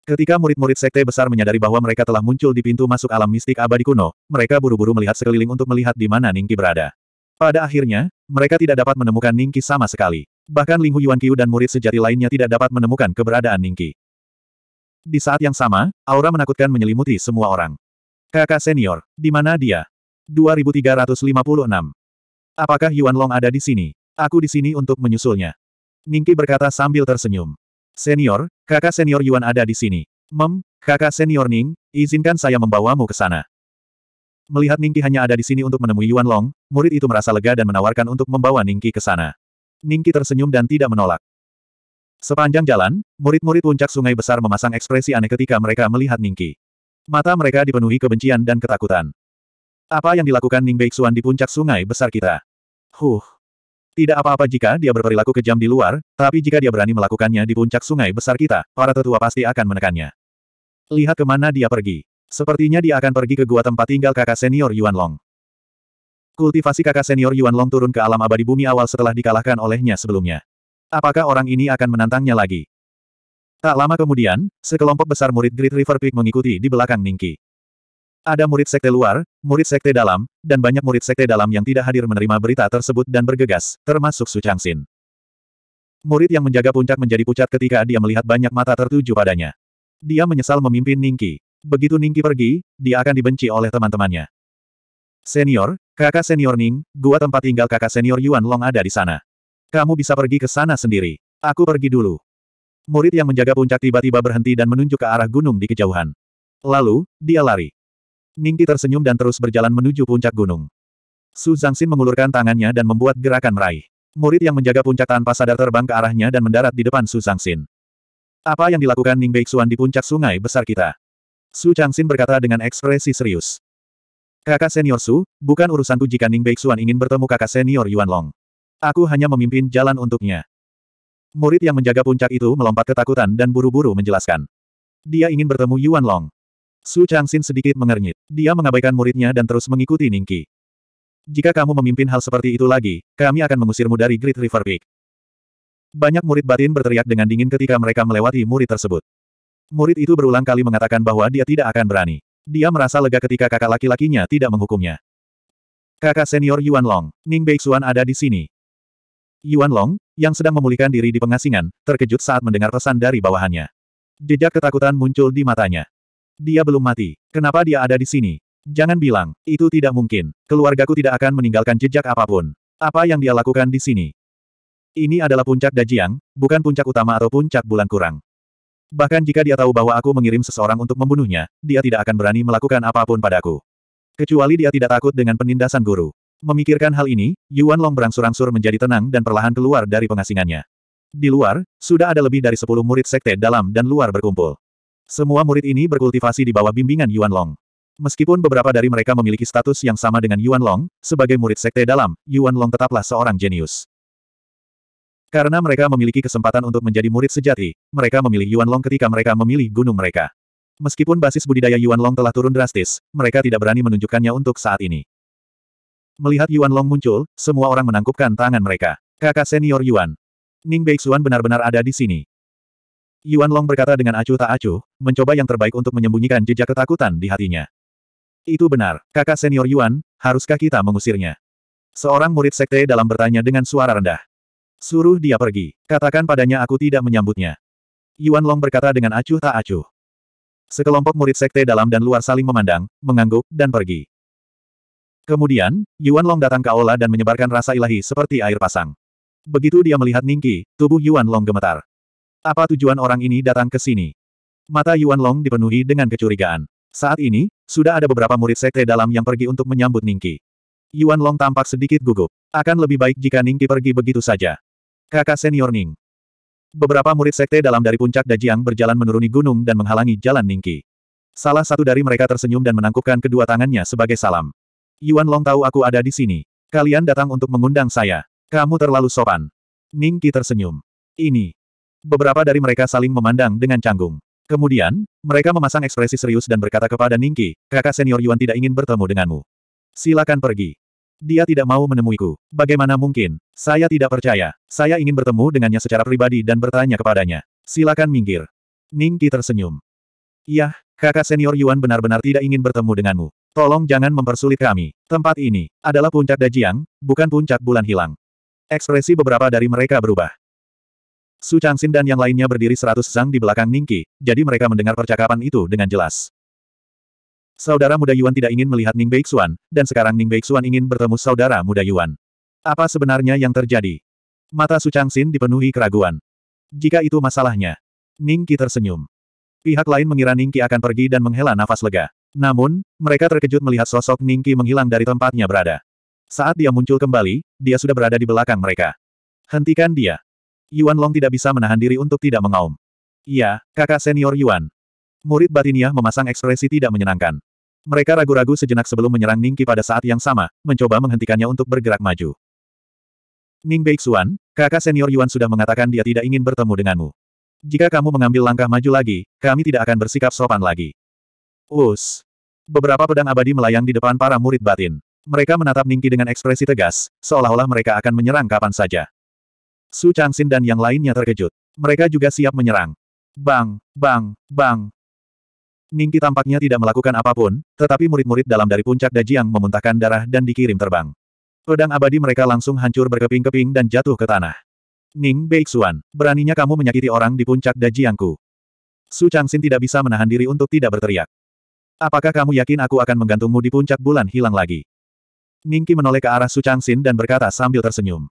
Ketika murid-murid sekte besar menyadari bahwa mereka telah muncul di pintu masuk alam mistik abadi kuno, mereka buru-buru melihat sekeliling untuk melihat di mana Ningki berada. Pada akhirnya, mereka tidak dapat menemukan Ningki sama sekali. Bahkan Ling Huyuan Qiu dan murid sejati lainnya tidak dapat menemukan keberadaan Ningki. Di saat yang sama, aura menakutkan menyelimuti semua orang. Kakak senior, di mana dia? 2356. Apakah Yuan Long ada di sini? Aku di sini untuk menyusulnya. Ningki berkata sambil tersenyum. Senior, kakak senior Yuan ada di sini. Mem, kakak senior Ning, izinkan saya membawamu ke sana. Melihat Ningki hanya ada di sini untuk menemui Yuan Long, murid itu merasa lega dan menawarkan untuk membawa Ningki ke sana. Ningki tersenyum dan tidak menolak. Sepanjang jalan, murid-murid puncak sungai besar memasang ekspresi aneh ketika mereka melihat Ningki. Mata mereka dipenuhi kebencian dan ketakutan. Apa yang dilakukan Ning Beixuan di puncak sungai besar kita? Huh. Tidak apa-apa jika dia berperilaku kejam di luar, tapi jika dia berani melakukannya di puncak sungai besar kita, para tetua pasti akan menekannya. Lihat kemana dia pergi. Sepertinya dia akan pergi ke gua tempat tinggal kakak senior Yuan Long. Kultivasi kakak senior Yuan Long turun ke alam abadi bumi awal setelah dikalahkan olehnya sebelumnya. Apakah orang ini akan menantangnya lagi? Tak lama kemudian, sekelompok besar murid Great River Peak mengikuti di belakang Ningki. Ada murid sekte luar, murid sekte dalam, dan banyak murid sekte dalam yang tidak hadir menerima berita tersebut dan bergegas, termasuk Su Changxin. Murid yang menjaga puncak menjadi pucat ketika dia melihat banyak mata tertuju padanya. Dia menyesal memimpin Ningki. Begitu Ningki pergi, dia akan dibenci oleh teman-temannya. Senior, kakak senior Ning, gua tempat tinggal kakak senior Yuan Long ada di sana. Kamu bisa pergi ke sana sendiri. Aku pergi dulu. Murid yang menjaga puncak tiba-tiba berhenti dan menunjuk ke arah gunung di kejauhan. Lalu, dia lari. Ningti tersenyum dan terus berjalan menuju puncak gunung. Su Zhangxin mengulurkan tangannya dan membuat gerakan meraih. Murid yang menjaga puncak tanpa sadar terbang ke arahnya dan mendarat di depan Su Zhangxin. Apa yang dilakukan Ning Beixuan di puncak sungai besar kita? Su Changxin berkata dengan ekspresi serius. Kakak senior Su, bukan urusanku jika Ning Beixuan ingin bertemu kakak senior Yuan Long. Aku hanya memimpin jalan untuknya. Murid yang menjaga puncak itu melompat ketakutan dan buru-buru menjelaskan. Dia ingin bertemu Yuan Long. Su Changxin sedikit mengernyit. Dia mengabaikan muridnya dan terus mengikuti Ningqi. Jika kamu memimpin hal seperti itu lagi, kami akan mengusirmu dari Great River Peak. Banyak murid batin berteriak dengan dingin ketika mereka melewati murid tersebut. Murid itu berulang kali mengatakan bahwa dia tidak akan berani. Dia merasa lega ketika kakak laki-lakinya tidak menghukumnya. Kakak senior Yuan Long, Ning Beixuan ada di sini. Yuan Long, yang sedang memulihkan diri di pengasingan, terkejut saat mendengar pesan dari bawahannya. Jejak ketakutan muncul di matanya. Dia belum mati. Kenapa dia ada di sini? Jangan bilang, itu tidak mungkin. Keluargaku tidak akan meninggalkan jejak apapun. Apa yang dia lakukan di sini? Ini adalah puncak Dajiang, bukan puncak utama atau puncak bulan kurang. Bahkan jika dia tahu bahwa aku mengirim seseorang untuk membunuhnya, dia tidak akan berani melakukan apapun padaku. Kecuali dia tidak takut dengan penindasan guru. Memikirkan hal ini, Yuan Long berangsur-angsur menjadi tenang dan perlahan keluar dari pengasingannya. Di luar, sudah ada lebih dari sepuluh murid sekte dalam dan luar berkumpul. Semua murid ini berkultivasi di bawah bimbingan Yuan Long. Meskipun beberapa dari mereka memiliki status yang sama dengan Yuan Long, sebagai murid sekte dalam, Yuan Long tetaplah seorang jenius. Karena mereka memiliki kesempatan untuk menjadi murid sejati, mereka memilih Yuan Long ketika mereka memilih gunung mereka. Meskipun basis budidaya Yuan Long telah turun drastis, mereka tidak berani menunjukkannya untuk saat ini. Melihat Yuan Long muncul, semua orang menangkupkan tangan mereka. Kakak senior Yuan. Ning Beixuan benar-benar ada di sini. Yuan Long berkata dengan acuh tak acuh, mencoba yang terbaik untuk menyembunyikan jejak ketakutan di hatinya. Itu benar, kakak senior Yuan, haruskah kita mengusirnya? Seorang murid sekte dalam bertanya dengan suara rendah. Suruh dia pergi, katakan padanya aku tidak menyambutnya. Yuan Long berkata dengan acuh tak acuh. Sekelompok murid sekte dalam dan luar saling memandang, mengangguk, dan pergi. Kemudian, Yuan Long datang ke aula dan menyebarkan rasa ilahi seperti air pasang. Begitu dia melihat Ningki, tubuh Yuan Long gemetar. Apa tujuan orang ini datang ke sini? Mata Yuan Long dipenuhi dengan kecurigaan. Saat ini, sudah ada beberapa murid sekte dalam yang pergi untuk menyambut Ningki. Yuan Long tampak sedikit gugup. Akan lebih baik jika Ningki pergi begitu saja. Kakak senior Ning. Beberapa murid sekte dalam dari puncak Dajiang berjalan menuruni gunung dan menghalangi jalan Ningki. Salah satu dari mereka tersenyum dan menangkupkan kedua tangannya sebagai salam. Yuan Long tahu aku ada di sini. Kalian datang untuk mengundang saya. Kamu terlalu sopan. Ningki tersenyum. Ini beberapa dari mereka saling memandang dengan canggung. Kemudian, mereka memasang ekspresi serius dan berkata kepada Ningki, kakak senior Yuan tidak ingin bertemu denganmu. Silakan pergi. Dia tidak mau menemuiku. Bagaimana mungkin? Saya tidak percaya. Saya ingin bertemu dengannya secara pribadi dan bertanya kepadanya. Silakan minggir. Ningki tersenyum. Yah, kakak senior Yuan benar-benar tidak ingin bertemu denganmu. Tolong jangan mempersulit kami. Tempat ini adalah puncak Dajiang, bukan puncak bulan hilang. Ekspresi beberapa dari mereka berubah. Su Changxin dan yang lainnya berdiri seratus zang di belakang Ningqi, jadi mereka mendengar percakapan itu dengan jelas. Saudara muda Yuan tidak ingin melihat Ning Beixuan, dan sekarang Ning Beixuan ingin bertemu saudara muda Yuan. Apa sebenarnya yang terjadi? Mata Su Changxin dipenuhi keraguan. Jika itu masalahnya. Ningqi tersenyum. Pihak lain mengira Ningqi akan pergi dan menghela nafas lega. Namun, mereka terkejut melihat sosok Ningqi menghilang dari tempatnya berada. Saat dia muncul kembali, dia sudah berada di belakang mereka. Hentikan dia. Yuan Long tidak bisa menahan diri untuk tidak mengaum. Iya, kakak senior Yuan. Murid Batiniah memasang ekspresi tidak menyenangkan. Mereka ragu-ragu sejenak sebelum menyerang Ningki pada saat yang sama, mencoba menghentikannya untuk bergerak maju. Ning Beixuan, kakak senior Yuan sudah mengatakan dia tidak ingin bertemu denganmu. Jika kamu mengambil langkah maju lagi, kami tidak akan bersikap sopan lagi. Us. Beberapa pedang abadi melayang di depan para murid batin. Mereka menatap Ningki dengan ekspresi tegas, seolah-olah mereka akan menyerang kapan saja. Su Changxin dan yang lainnya terkejut. Mereka juga siap menyerang. Bang, bang, bang. Ningki tampaknya tidak melakukan apapun, tetapi murid-murid dalam dari puncak Dajiang memuntahkan darah dan dikirim terbang. Pedang abadi mereka langsung hancur berkeping-keping dan jatuh ke tanah. Ning Beixuan, beraninya kamu menyakiti orang di puncak Dajiangku. Su Changxin tidak bisa menahan diri untuk tidak berteriak. Apakah kamu yakin aku akan menggantungmu di puncak bulan hilang lagi? Ningki menoleh ke arah Su Changxin dan berkata sambil tersenyum.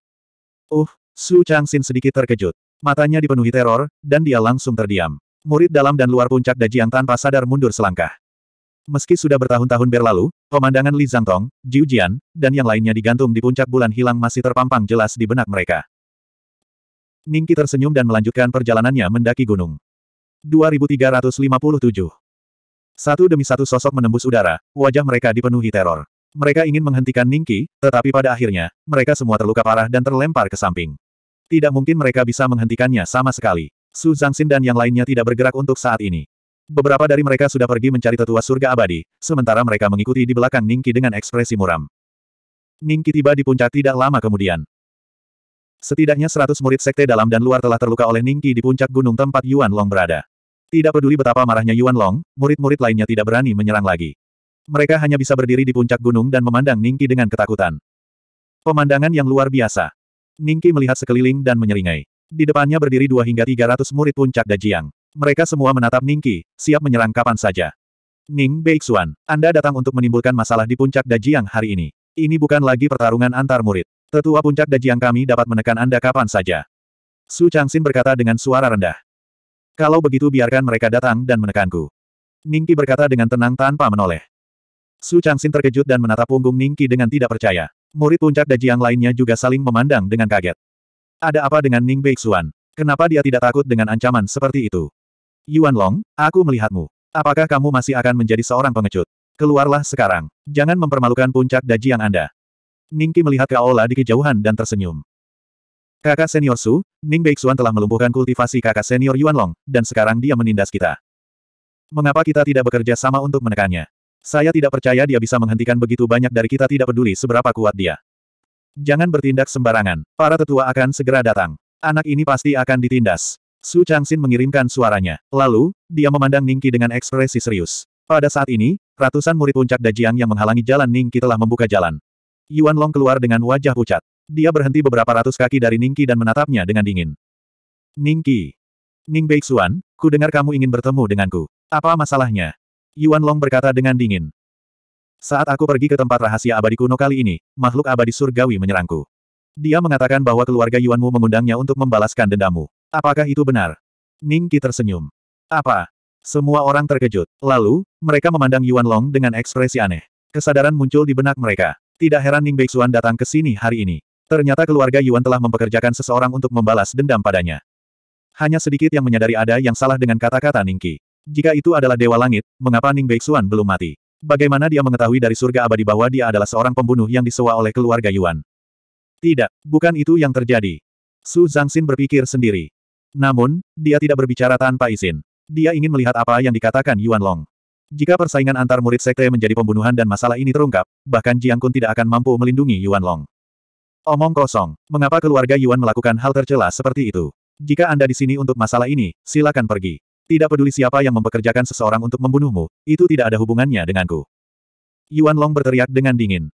Uh, Su Changxin sedikit terkejut. Matanya dipenuhi teror, dan dia langsung terdiam. Murid dalam dan luar puncak Dajiang tanpa sadar mundur selangkah. Meski sudah bertahun-tahun berlalu, pemandangan Li Zhangtong, Jiu Jian, dan yang lainnya digantung di puncak bulan hilang masih terpampang jelas di benak mereka. Ningki tersenyum dan melanjutkan perjalanannya mendaki gunung. 2357 Satu demi satu sosok menembus udara, wajah mereka dipenuhi teror. Mereka ingin menghentikan Ningki, tetapi pada akhirnya, mereka semua terluka parah dan terlempar ke samping. Tidak mungkin mereka bisa menghentikannya sama sekali. Su Zhangxin dan yang lainnya tidak bergerak untuk saat ini. Beberapa dari mereka sudah pergi mencari tetua surga abadi, sementara mereka mengikuti di belakang Ningki dengan ekspresi muram. Ningki tiba di puncak tidak lama kemudian. Setidaknya seratus murid sekte dalam dan luar telah terluka oleh Ningki di puncak gunung tempat Yuan Long berada. Tidak peduli betapa marahnya Yuan Long, murid-murid lainnya tidak berani menyerang lagi. Mereka hanya bisa berdiri di puncak gunung dan memandang Ningki dengan ketakutan. Pemandangan yang luar biasa. Ningki melihat sekeliling dan menyeringai. Di depannya berdiri dua hingga tiga ratus murid puncak Dajiang. Mereka semua menatap Ningki, siap menyerang kapan saja. Ning Beixuan, Anda datang untuk menimbulkan masalah di puncak Dajiang hari ini. Ini bukan lagi pertarungan antar murid. Tetua puncak Dajiang kami dapat menekan Anda kapan saja. Su Changxin berkata dengan suara rendah. Kalau begitu biarkan mereka datang dan menekanku. Ningki berkata dengan tenang tanpa menoleh. Su Changxin terkejut dan menatap punggung Ningki dengan tidak percaya. Murid puncak Dajiang lainnya juga saling memandang dengan kaget. Ada apa dengan Ning Beixuan? Kenapa dia tidak takut dengan ancaman seperti itu? Yuan Long, aku melihatmu. Apakah kamu masih akan menjadi seorang pengecut? Keluarlah sekarang. Jangan mempermalukan puncak Dajiang Anda. Ning Qi melihat Kaola di kejauhan dan tersenyum. Kakak senior Su, Ning Beixuan telah melumpuhkan kultivasi kakak senior Yuan Long, dan sekarang dia menindas kita. Mengapa kita tidak bekerja sama untuk menekannya? Saya tidak percaya dia bisa menghentikan begitu banyak dari kita tidak peduli seberapa kuat dia. Jangan bertindak sembarangan. Para tetua akan segera datang. Anak ini pasti akan ditindas. Su Changxin mengirimkan suaranya. Lalu, dia memandang Ningki dengan ekspresi serius. Pada saat ini, ratusan murid puncak Dajiang yang menghalangi jalan Ningki telah membuka jalan. Yuan Long keluar dengan wajah pucat. Dia berhenti beberapa ratus kaki dari Ningki dan menatapnya dengan dingin. Ningki. Ning Beixuan, ku dengar kamu ingin bertemu denganku. Apa masalahnya? Yuan Long berkata dengan dingin. Saat aku pergi ke tempat rahasia abadi kuno kali ini, makhluk abadi surgawi menyerangku. Dia mengatakan bahwa keluarga Yuanmu mengundangnya untuk membalaskan dendamu. Apakah itu benar? Ning Qi tersenyum. Apa? Semua orang terkejut. Lalu, mereka memandang Yuan Long dengan ekspresi aneh. Kesadaran muncul di benak mereka. Tidak heran Ning Beixuan datang ke sini hari ini. Ternyata keluarga Yuan telah mempekerjakan seseorang untuk membalas dendam padanya. Hanya sedikit yang menyadari ada yang salah dengan kata-kata Ning Qi. Jika itu adalah Dewa Langit, mengapa Ning Beixuan belum mati? Bagaimana dia mengetahui dari surga abadi bahwa dia adalah seorang pembunuh yang disewa oleh keluarga Yuan? Tidak, bukan itu yang terjadi. Su Zangxin berpikir sendiri. Namun, dia tidak berbicara tanpa izin. Dia ingin melihat apa yang dikatakan Yuan Long. Jika persaingan antar murid sekte menjadi pembunuhan dan masalah ini terungkap, bahkan Jiang Kun tidak akan mampu melindungi Yuan Long. Omong kosong, mengapa keluarga Yuan melakukan hal tercela seperti itu? Jika Anda di sini untuk masalah ini, silakan pergi. Tidak peduli siapa yang mempekerjakan seseorang untuk membunuhmu, itu tidak ada hubungannya denganku. Yuan Long berteriak dengan dingin.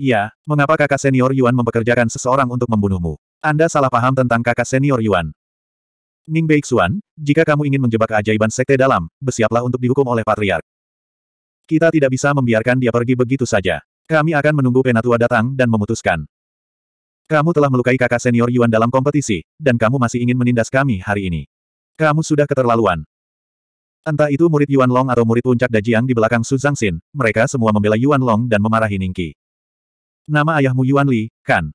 Iya, mengapa kakak senior Yuan mempekerjakan seseorang untuk membunuhmu? Anda salah paham tentang kakak senior Yuan. Ning Beixuan, jika kamu ingin menjebak keajaiban sekte dalam, bersiaplah untuk dihukum oleh patriark. Kita tidak bisa membiarkan dia pergi begitu saja. Kami akan menunggu Penatua datang dan memutuskan. Kamu telah melukai kakak senior Yuan dalam kompetisi, dan kamu masih ingin menindas kami hari ini. Kamu sudah keterlaluan. Entah itu murid Yuan Long atau murid puncak Dajiang di belakang Su Zhangxin, mereka semua membela Yuan Long dan memarahi Ningqi. Nama ayahmu Yuan Li, kan?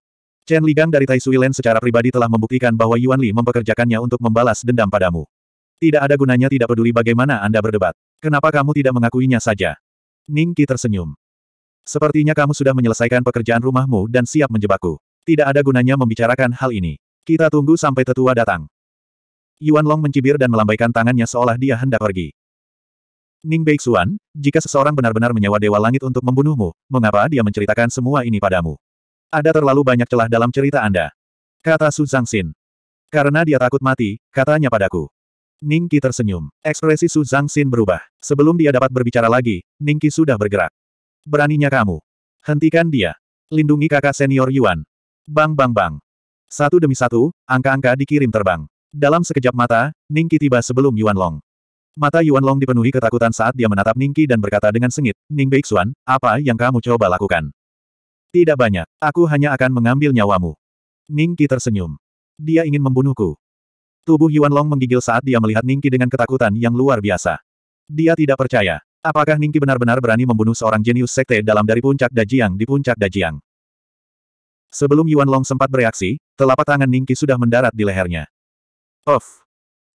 Chen Li Gang dari Tai Sui Len secara pribadi telah membuktikan bahwa Yuan Li mempekerjakannya untuk membalas dendam padamu. Tidak ada gunanya tidak peduli bagaimana Anda berdebat. Kenapa kamu tidak mengakuinya saja? Ningqi tersenyum. Sepertinya kamu sudah menyelesaikan pekerjaan rumahmu dan siap menjebakku. Tidak ada gunanya membicarakan hal ini. Kita tunggu sampai tetua datang. Yuan Long mencibir dan melambaikan tangannya seolah dia hendak pergi. Ning Beixuan, jika seseorang benar-benar menyewa Dewa Langit untuk membunuhmu, mengapa dia menceritakan semua ini padamu? Ada terlalu banyak celah dalam cerita Anda. Kata Su Zhangxin. Karena dia takut mati, katanya padaku. Ning Qi tersenyum. Ekspresi Su Zhangxin berubah. Sebelum dia dapat berbicara lagi, Ning Qi sudah bergerak. Beraninya kamu. Hentikan dia. Lindungi kakak senior Yuan. Bang bang bang. Satu demi satu, angka-angka dikirim terbang. Dalam sekejap mata, Ningki tiba sebelum Yuan Long. Mata Yuan Long dipenuhi ketakutan saat dia menatap Ningki dan berkata dengan sengit, Ning Beixuan, apa yang kamu coba lakukan? Tidak banyak. Aku hanya akan mengambil nyawamu. Ningki tersenyum. Dia ingin membunuhku. Tubuh Yuan Long menggigil saat dia melihat Ningki dengan ketakutan yang luar biasa. Dia tidak percaya. Apakah Ningki benar-benar berani membunuh seorang jenius sekte dalam dari puncak Dajiang di puncak Dajiang? Sebelum Yuan Long sempat bereaksi, telapak tangan Ningki sudah mendarat di lehernya. Of.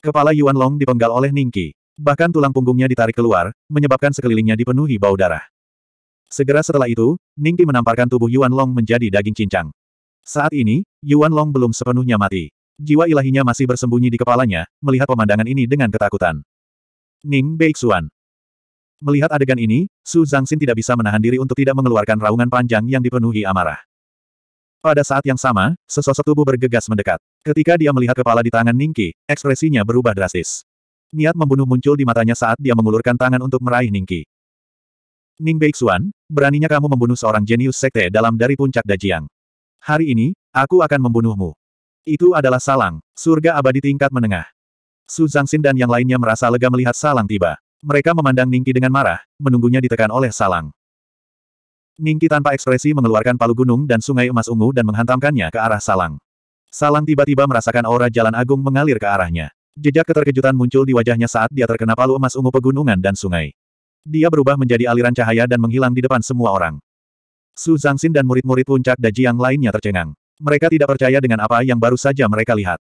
Kepala Yuan Long dipenggal oleh Ningki. Bahkan tulang punggungnya ditarik keluar, menyebabkan sekelilingnya dipenuhi bau darah. Segera setelah itu, Ningki menamparkan tubuh Yuan Long menjadi daging cincang. Saat ini, Yuan Long belum sepenuhnya mati. Jiwa ilahinya masih bersembunyi di kepalanya, melihat pemandangan ini dengan ketakutan. Ning Beixuan. Melihat adegan ini, Su Zhangxin tidak bisa menahan diri untuk tidak mengeluarkan raungan panjang yang dipenuhi amarah. Pada saat yang sama, sesosok tubuh bergegas mendekat. Ketika dia melihat kepala di tangan Ningki, ekspresinya berubah drastis. Niat membunuh muncul di matanya saat dia mengulurkan tangan untuk meraih Ningki. Ning Beixuan, beraninya kamu membunuh seorang jenius sekte dalam dari puncak Dajiang. Hari ini, aku akan membunuhmu. Itu adalah Salang, surga abadi tingkat menengah. Su Zangxin dan yang lainnya merasa lega melihat Salang tiba. Mereka memandang Ningki dengan marah, menunggunya ditekan oleh Salang. Ningki tanpa ekspresi mengeluarkan palu gunung dan sungai emas ungu dan menghantamkannya ke arah Salang. Salang tiba-tiba merasakan aura jalan agung mengalir ke arahnya. Jejak keterkejutan muncul di wajahnya saat dia terkena palu emas ungu pegunungan dan sungai. Dia berubah menjadi aliran cahaya dan menghilang di depan semua orang. Su Zhangxin dan murid-murid puncak Dajiang lainnya tercengang. Mereka tidak percaya dengan apa yang baru saja mereka lihat.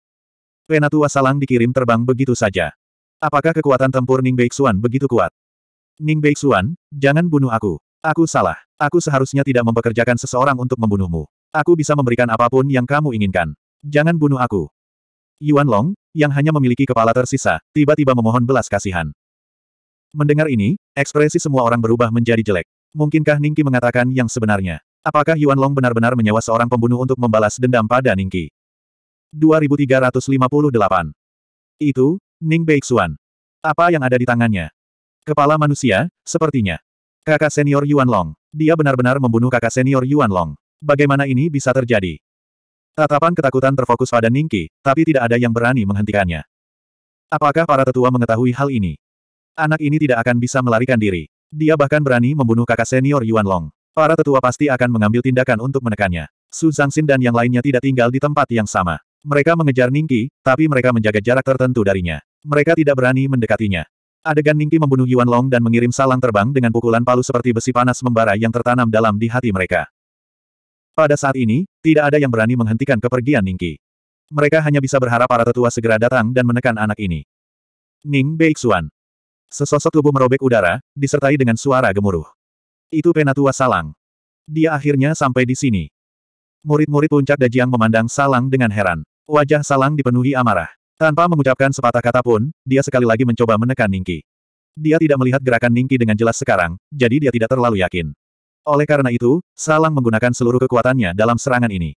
Penatua Salang dikirim terbang begitu saja. Apakah kekuatan tempur Ning Beixuan begitu kuat? Ning Beixuan, jangan bunuh aku. Aku salah. Aku seharusnya tidak mempekerjakan seseorang untuk membunuhmu. Aku bisa memberikan apapun yang kamu inginkan. Jangan bunuh aku. Yuan Long, yang hanya memiliki kepala tersisa, tiba-tiba memohon belas kasihan. Mendengar ini, ekspresi semua orang berubah menjadi jelek. Mungkinkah Ningki mengatakan yang sebenarnya? Apakah Yuan Long benar-benar menyewa seorang pembunuh untuk membalas dendam pada Ningki? 2358. Itu, Ning Beixuan. Apa yang ada di tangannya? Kepala manusia, sepertinya. Kakak senior Yuan Long. Dia benar-benar membunuh kakak senior Yuan Long. Bagaimana ini bisa terjadi? Tatapan ketakutan terfokus pada Ningki, tapi tidak ada yang berani menghentikannya. Apakah para tetua mengetahui hal ini? Anak ini tidak akan bisa melarikan diri. Dia bahkan berani membunuh kakak senior Yuan Long. Para tetua pasti akan mengambil tindakan untuk menekannya. Su Zhangxin dan yang lainnya tidak tinggal di tempat yang sama. Mereka mengejar Ningki, tapi mereka menjaga jarak tertentu darinya. Mereka tidak berani mendekatinya. Adegan Ningki membunuh Yuan Long dan mengirim salang terbang dengan pukulan palu seperti besi panas membara yang tertanam dalam di hati mereka. Pada saat ini, tidak ada yang berani menghentikan kepergian Ningki. Mereka hanya bisa berharap para tetua segera datang dan menekan anak ini. Ning Beixuan. Sesosok tubuh merobek udara, disertai dengan suara gemuruh. Itu penatua Salang. Dia akhirnya sampai di sini. Murid-murid puncak Dajiang memandang Salang dengan heran. Wajah Salang dipenuhi amarah. Tanpa mengucapkan sepatah kata pun, dia sekali lagi mencoba menekan Ningki. Dia tidak melihat gerakan Ningki dengan jelas sekarang, jadi dia tidak terlalu yakin. Oleh karena itu, Salang menggunakan seluruh kekuatannya dalam serangan ini.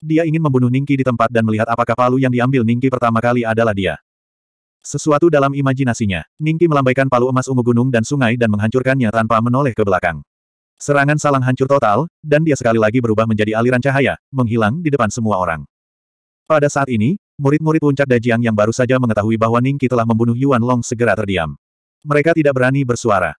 Dia ingin membunuh Ningki di tempat dan melihat apakah palu yang diambil Ningki pertama kali adalah dia. Sesuatu dalam imajinasinya, Ningki melambaikan palu emas ungu gunung dan sungai dan menghancurkannya tanpa menoleh ke belakang. Serangan Salang hancur total, dan dia sekali lagi berubah menjadi aliran cahaya, menghilang di depan semua orang. Pada saat ini, Murid-murid puncak Dajiang yang baru saja mengetahui bahwa Ningki telah membunuh Yuan Long segera terdiam. Mereka tidak berani bersuara.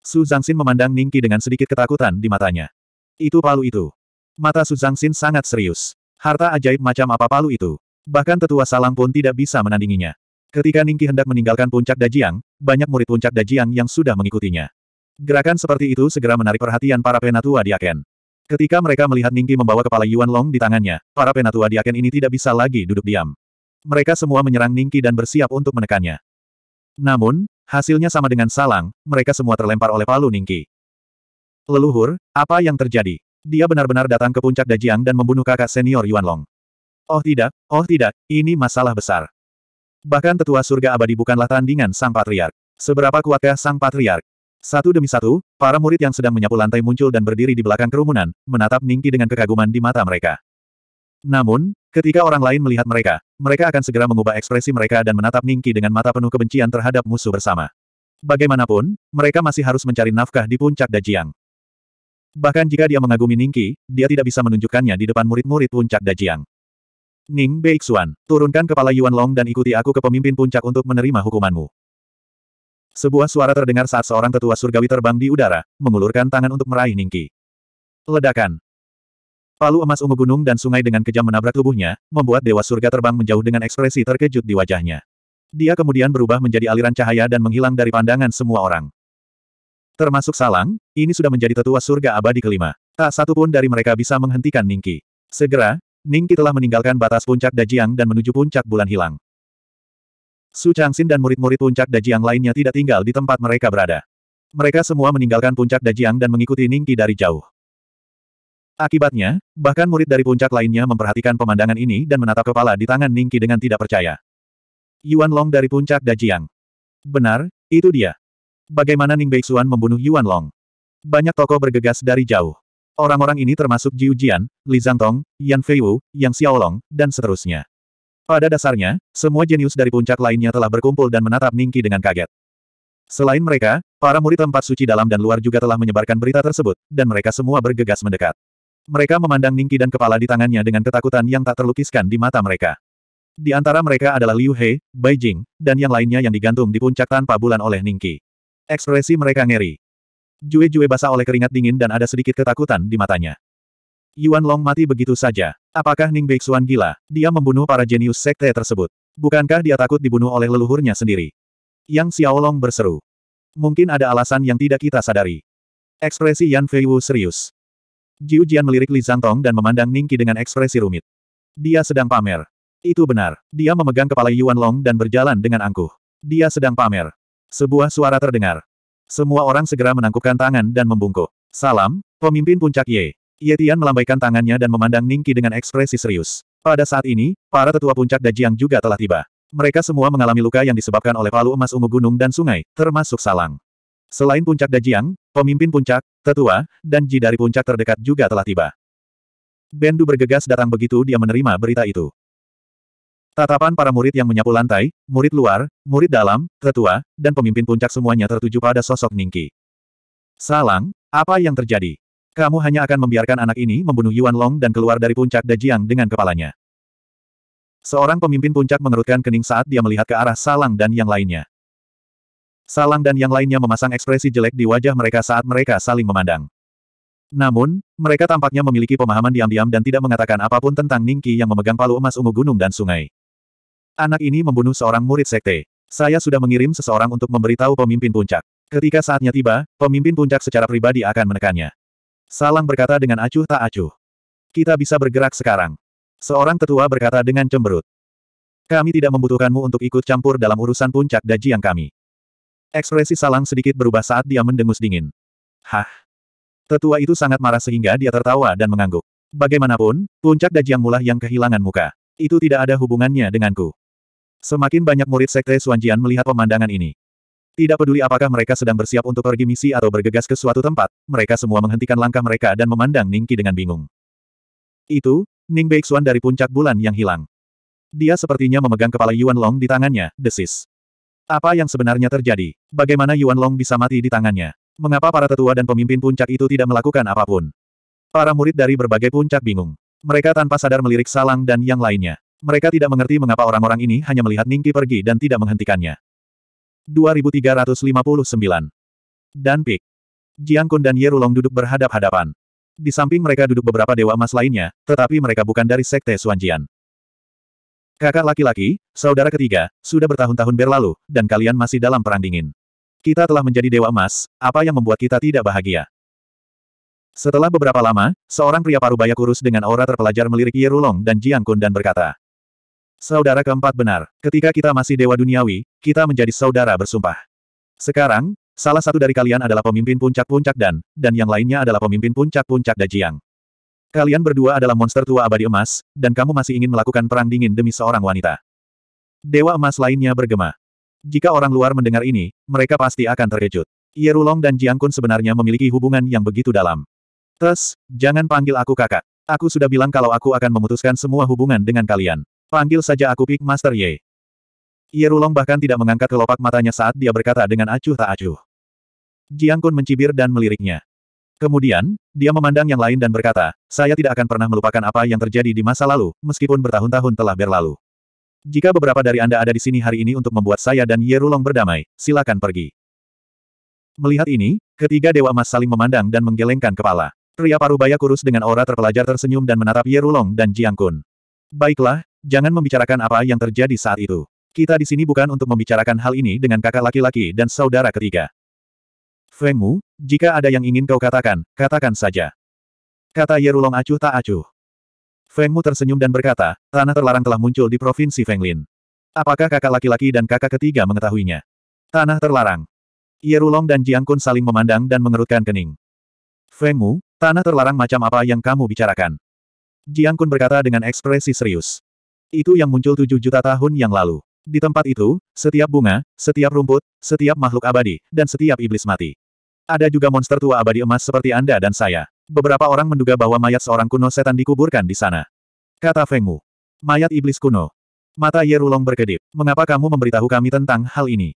Su Zangxin memandang Ningki dengan sedikit ketakutan di matanya. Itu palu itu. Mata Su Zangxin sangat serius. Harta ajaib macam apa palu itu. Bahkan tetua salang pun tidak bisa menandinginya. Ketika Ningki hendak meninggalkan puncak Dajiang, banyak murid puncak Dajiang yang sudah mengikutinya. Gerakan seperti itu segera menarik perhatian para penatua di Aken. Ketika mereka melihat Ningki membawa kepala Yuan Long di tangannya, para penatua di Aken ini tidak bisa lagi duduk diam. Mereka semua menyerang Ningki dan bersiap untuk menekannya. Namun, hasilnya sama dengan salang, mereka semua terlempar oleh palu Ningki. Leluhur, apa yang terjadi? Dia benar-benar datang ke puncak Dajiang dan membunuh kakak senior Yuan Long. Oh tidak, oh tidak, ini masalah besar. Bahkan tetua surga abadi bukanlah tandingan sang patriark. Seberapa kuatkah sang patriark? Satu demi satu, para murid yang sedang menyapu lantai muncul dan berdiri di belakang kerumunan, menatap Ningki dengan kekaguman di mata mereka. Namun, ketika orang lain melihat mereka, mereka akan segera mengubah ekspresi mereka dan menatap Ningki dengan mata penuh kebencian terhadap musuh bersama. Bagaimanapun, mereka masih harus mencari nafkah di puncak Dajiang. Bahkan jika dia mengagumi Ningki, dia tidak bisa menunjukkannya di depan murid-murid puncak Dajiang. Ning Beixuan, turunkan kepala Yuan Long dan ikuti aku ke pemimpin puncak untuk menerima hukumanmu. Sebuah suara terdengar saat seorang tetua surgawi terbang di udara, mengulurkan tangan untuk meraih Ningki. Ledakan. Palu emas ungu gunung dan sungai dengan kejam menabrak tubuhnya, membuat Dewa Surga terbang menjauh dengan ekspresi terkejut di wajahnya. Dia kemudian berubah menjadi aliran cahaya dan menghilang dari pandangan semua orang. Termasuk Salang, ini sudah menjadi tetua surga abadi kelima. Tak satu pun dari mereka bisa menghentikan Ningki. Segera, Ningki telah meninggalkan batas puncak Dajiang dan menuju puncak bulan hilang. Su Changxin dan murid-murid puncak Dajiang lainnya tidak tinggal di tempat mereka berada. Mereka semua meninggalkan puncak Dajiang dan mengikuti Ningqi dari jauh. Akibatnya, bahkan murid dari puncak lainnya memperhatikan pemandangan ini dan menatap kepala di tangan Ningqi dengan tidak percaya. Yuan Long dari puncak Dajiang. Benar, itu dia. Bagaimana Ning Beixuan membunuh Yuan Long? Banyak tokoh bergegas dari jauh. Orang-orang ini termasuk Jiu Jian, Li Tong, Yan Feiwu, Yang Xiaolong, dan seterusnya. Pada dasarnya, semua jenius dari puncak lainnya telah berkumpul dan menatap Ningki dengan kaget. Selain mereka, para murid tempat suci dalam dan luar juga telah menyebarkan berita tersebut, dan mereka semua bergegas mendekat. Mereka memandang Ningki dan kepala di tangannya dengan ketakutan yang tak terlukiskan di mata mereka. Di antara mereka adalah Liu He, Bai Jing, dan yang lainnya yang digantung di puncak tanpa bulan oleh Ningki. Ekspresi mereka ngeri. Jue-jue basah oleh keringat dingin dan ada sedikit ketakutan di matanya. Yuan Long mati begitu saja. Apakah Ning Beixuan gila? Dia membunuh para jenius sekte tersebut. Bukankah dia takut dibunuh oleh leluhurnya sendiri? Yang Xiaolong berseru. Mungkin ada alasan yang tidak kita sadari. Ekspresi Yan Feiwu serius. Jiu Jian melirik Li Tong dan memandang Ning Qi dengan ekspresi rumit. Dia sedang pamer. Itu benar. Dia memegang kepala Yuan Long dan berjalan dengan angkuh. Dia sedang pamer. Sebuah suara terdengar. Semua orang segera menangkupkan tangan dan membungkuk. Salam, pemimpin puncak Ye. Yetian melambaikan tangannya dan memandang Ningki dengan ekspresi serius. Pada saat ini, para tetua puncak Dajiang juga telah tiba. Mereka semua mengalami luka yang disebabkan oleh palu emas ungu gunung dan sungai, termasuk Salang. Selain puncak Dajiang, pemimpin puncak, tetua, dan Ji dari puncak terdekat juga telah tiba. Bendu bergegas datang begitu dia menerima berita itu. Tatapan para murid yang menyapu lantai, murid luar, murid dalam, tetua, dan pemimpin puncak semuanya tertuju pada sosok Ningki. Salang, apa yang terjadi? Kamu hanya akan membiarkan anak ini membunuh Yuan Long dan keluar dari puncak Dajiang dengan kepalanya. Seorang pemimpin puncak mengerutkan kening saat dia melihat ke arah Salang dan yang lainnya. Salang dan yang lainnya memasang ekspresi jelek di wajah mereka saat mereka saling memandang. Namun, mereka tampaknya memiliki pemahaman diam-diam dan tidak mengatakan apapun tentang Ningki yang memegang palu emas ungu gunung dan sungai. Anak ini membunuh seorang murid sekte. Saya sudah mengirim seseorang untuk memberitahu pemimpin puncak. Ketika saatnya tiba, pemimpin puncak secara pribadi akan menekannya. Salang berkata dengan acuh tak acuh. Kita bisa bergerak sekarang. Seorang tetua berkata dengan cemberut. Kami tidak membutuhkanmu untuk ikut campur dalam urusan puncak daji yang kami. Ekspresi Salang sedikit berubah saat dia mendengus dingin. Hah? Tetua itu sangat marah sehingga dia tertawa dan mengangguk. Bagaimanapun, puncak daji yang mulah yang kehilangan muka. Itu tidak ada hubungannya denganku. Semakin banyak murid sekte Suanjian melihat pemandangan ini. Tidak peduli apakah mereka sedang bersiap untuk pergi misi atau bergegas ke suatu tempat, mereka semua menghentikan langkah mereka dan memandang Ningki dengan bingung. Itu, Ning Beixuan dari puncak bulan yang hilang. Dia sepertinya memegang kepala Yuan Long di tangannya, desis. Apa yang sebenarnya terjadi? Bagaimana Yuan Long bisa mati di tangannya? Mengapa para tetua dan pemimpin puncak itu tidak melakukan apapun? Para murid dari berbagai puncak bingung. Mereka tanpa sadar melirik Salang dan yang lainnya. Mereka tidak mengerti mengapa orang-orang ini hanya melihat Ningki pergi dan tidak menghentikannya. 2359. Dan Pik. Jiang Kun dan Yerulong duduk berhadap-hadapan. Di samping mereka duduk beberapa dewa emas lainnya, tetapi mereka bukan dari sekte Suanjian. Kakak laki-laki, saudara ketiga, sudah bertahun-tahun berlalu, dan kalian masih dalam perang dingin. Kita telah menjadi dewa emas, apa yang membuat kita tidak bahagia? Setelah beberapa lama, seorang pria paruh baya kurus dengan aura terpelajar melirik Yerulong dan Jiang Kun dan berkata, Saudara keempat benar, ketika kita masih dewa duniawi, kita menjadi saudara bersumpah. Sekarang, salah satu dari kalian adalah pemimpin puncak-puncak dan, dan yang lainnya adalah pemimpin puncak-puncak Dajiang. Kalian berdua adalah monster tua abadi emas, dan kamu masih ingin melakukan perang dingin demi seorang wanita. Dewa emas lainnya bergema. Jika orang luar mendengar ini, mereka pasti akan terkejut. Yerulong dan Jiangkun sebenarnya memiliki hubungan yang begitu dalam. Tes, jangan panggil aku kakak. Aku sudah bilang kalau aku akan memutuskan semua hubungan dengan kalian. Panggil saja aku Pig Master Ye. Yerulong bahkan tidak mengangkat kelopak matanya saat dia berkata dengan acuh tak acuh. Jiang Kun mencibir dan meliriknya. Kemudian, dia memandang yang lain dan berkata, saya tidak akan pernah melupakan apa yang terjadi di masa lalu, meskipun bertahun-tahun telah berlalu. Jika beberapa dari Anda ada di sini hari ini untuk membuat saya dan Yerulong berdamai, silakan pergi. Melihat ini, ketiga Dewa Emas saling memandang dan menggelengkan kepala. Pria paruh baya kurus dengan aura terpelajar tersenyum dan menatap Yerulong dan Jiang Kun. Baiklah, Jangan membicarakan apa yang terjadi saat itu. Kita di sini bukan untuk membicarakan hal ini dengan kakak laki-laki dan saudara ketiga. Feng Mu, jika ada yang ingin kau katakan, katakan saja. Kata Yerulong acuh tak acuh. Feng Mu tersenyum dan berkata, tanah terlarang telah muncul di provinsi Fenglin. Apakah kakak laki-laki dan kakak ketiga mengetahuinya? Tanah terlarang. Yerulong dan Jiang Kun saling memandang dan mengerutkan kening. Feng Mu, tanah terlarang macam apa yang kamu bicarakan? Jiang Kun berkata dengan ekspresi serius. Itu yang muncul tujuh juta tahun yang lalu. Di tempat itu, setiap bunga, setiap rumput, setiap makhluk abadi, dan setiap iblis mati. Ada juga monster tua abadi emas seperti Anda dan saya. Beberapa orang menduga bahwa mayat seorang kuno setan dikuburkan di sana. Kata Fengmu. Mayat iblis kuno. Mata Yerulong berkedip. Mengapa kamu memberitahu kami tentang hal ini?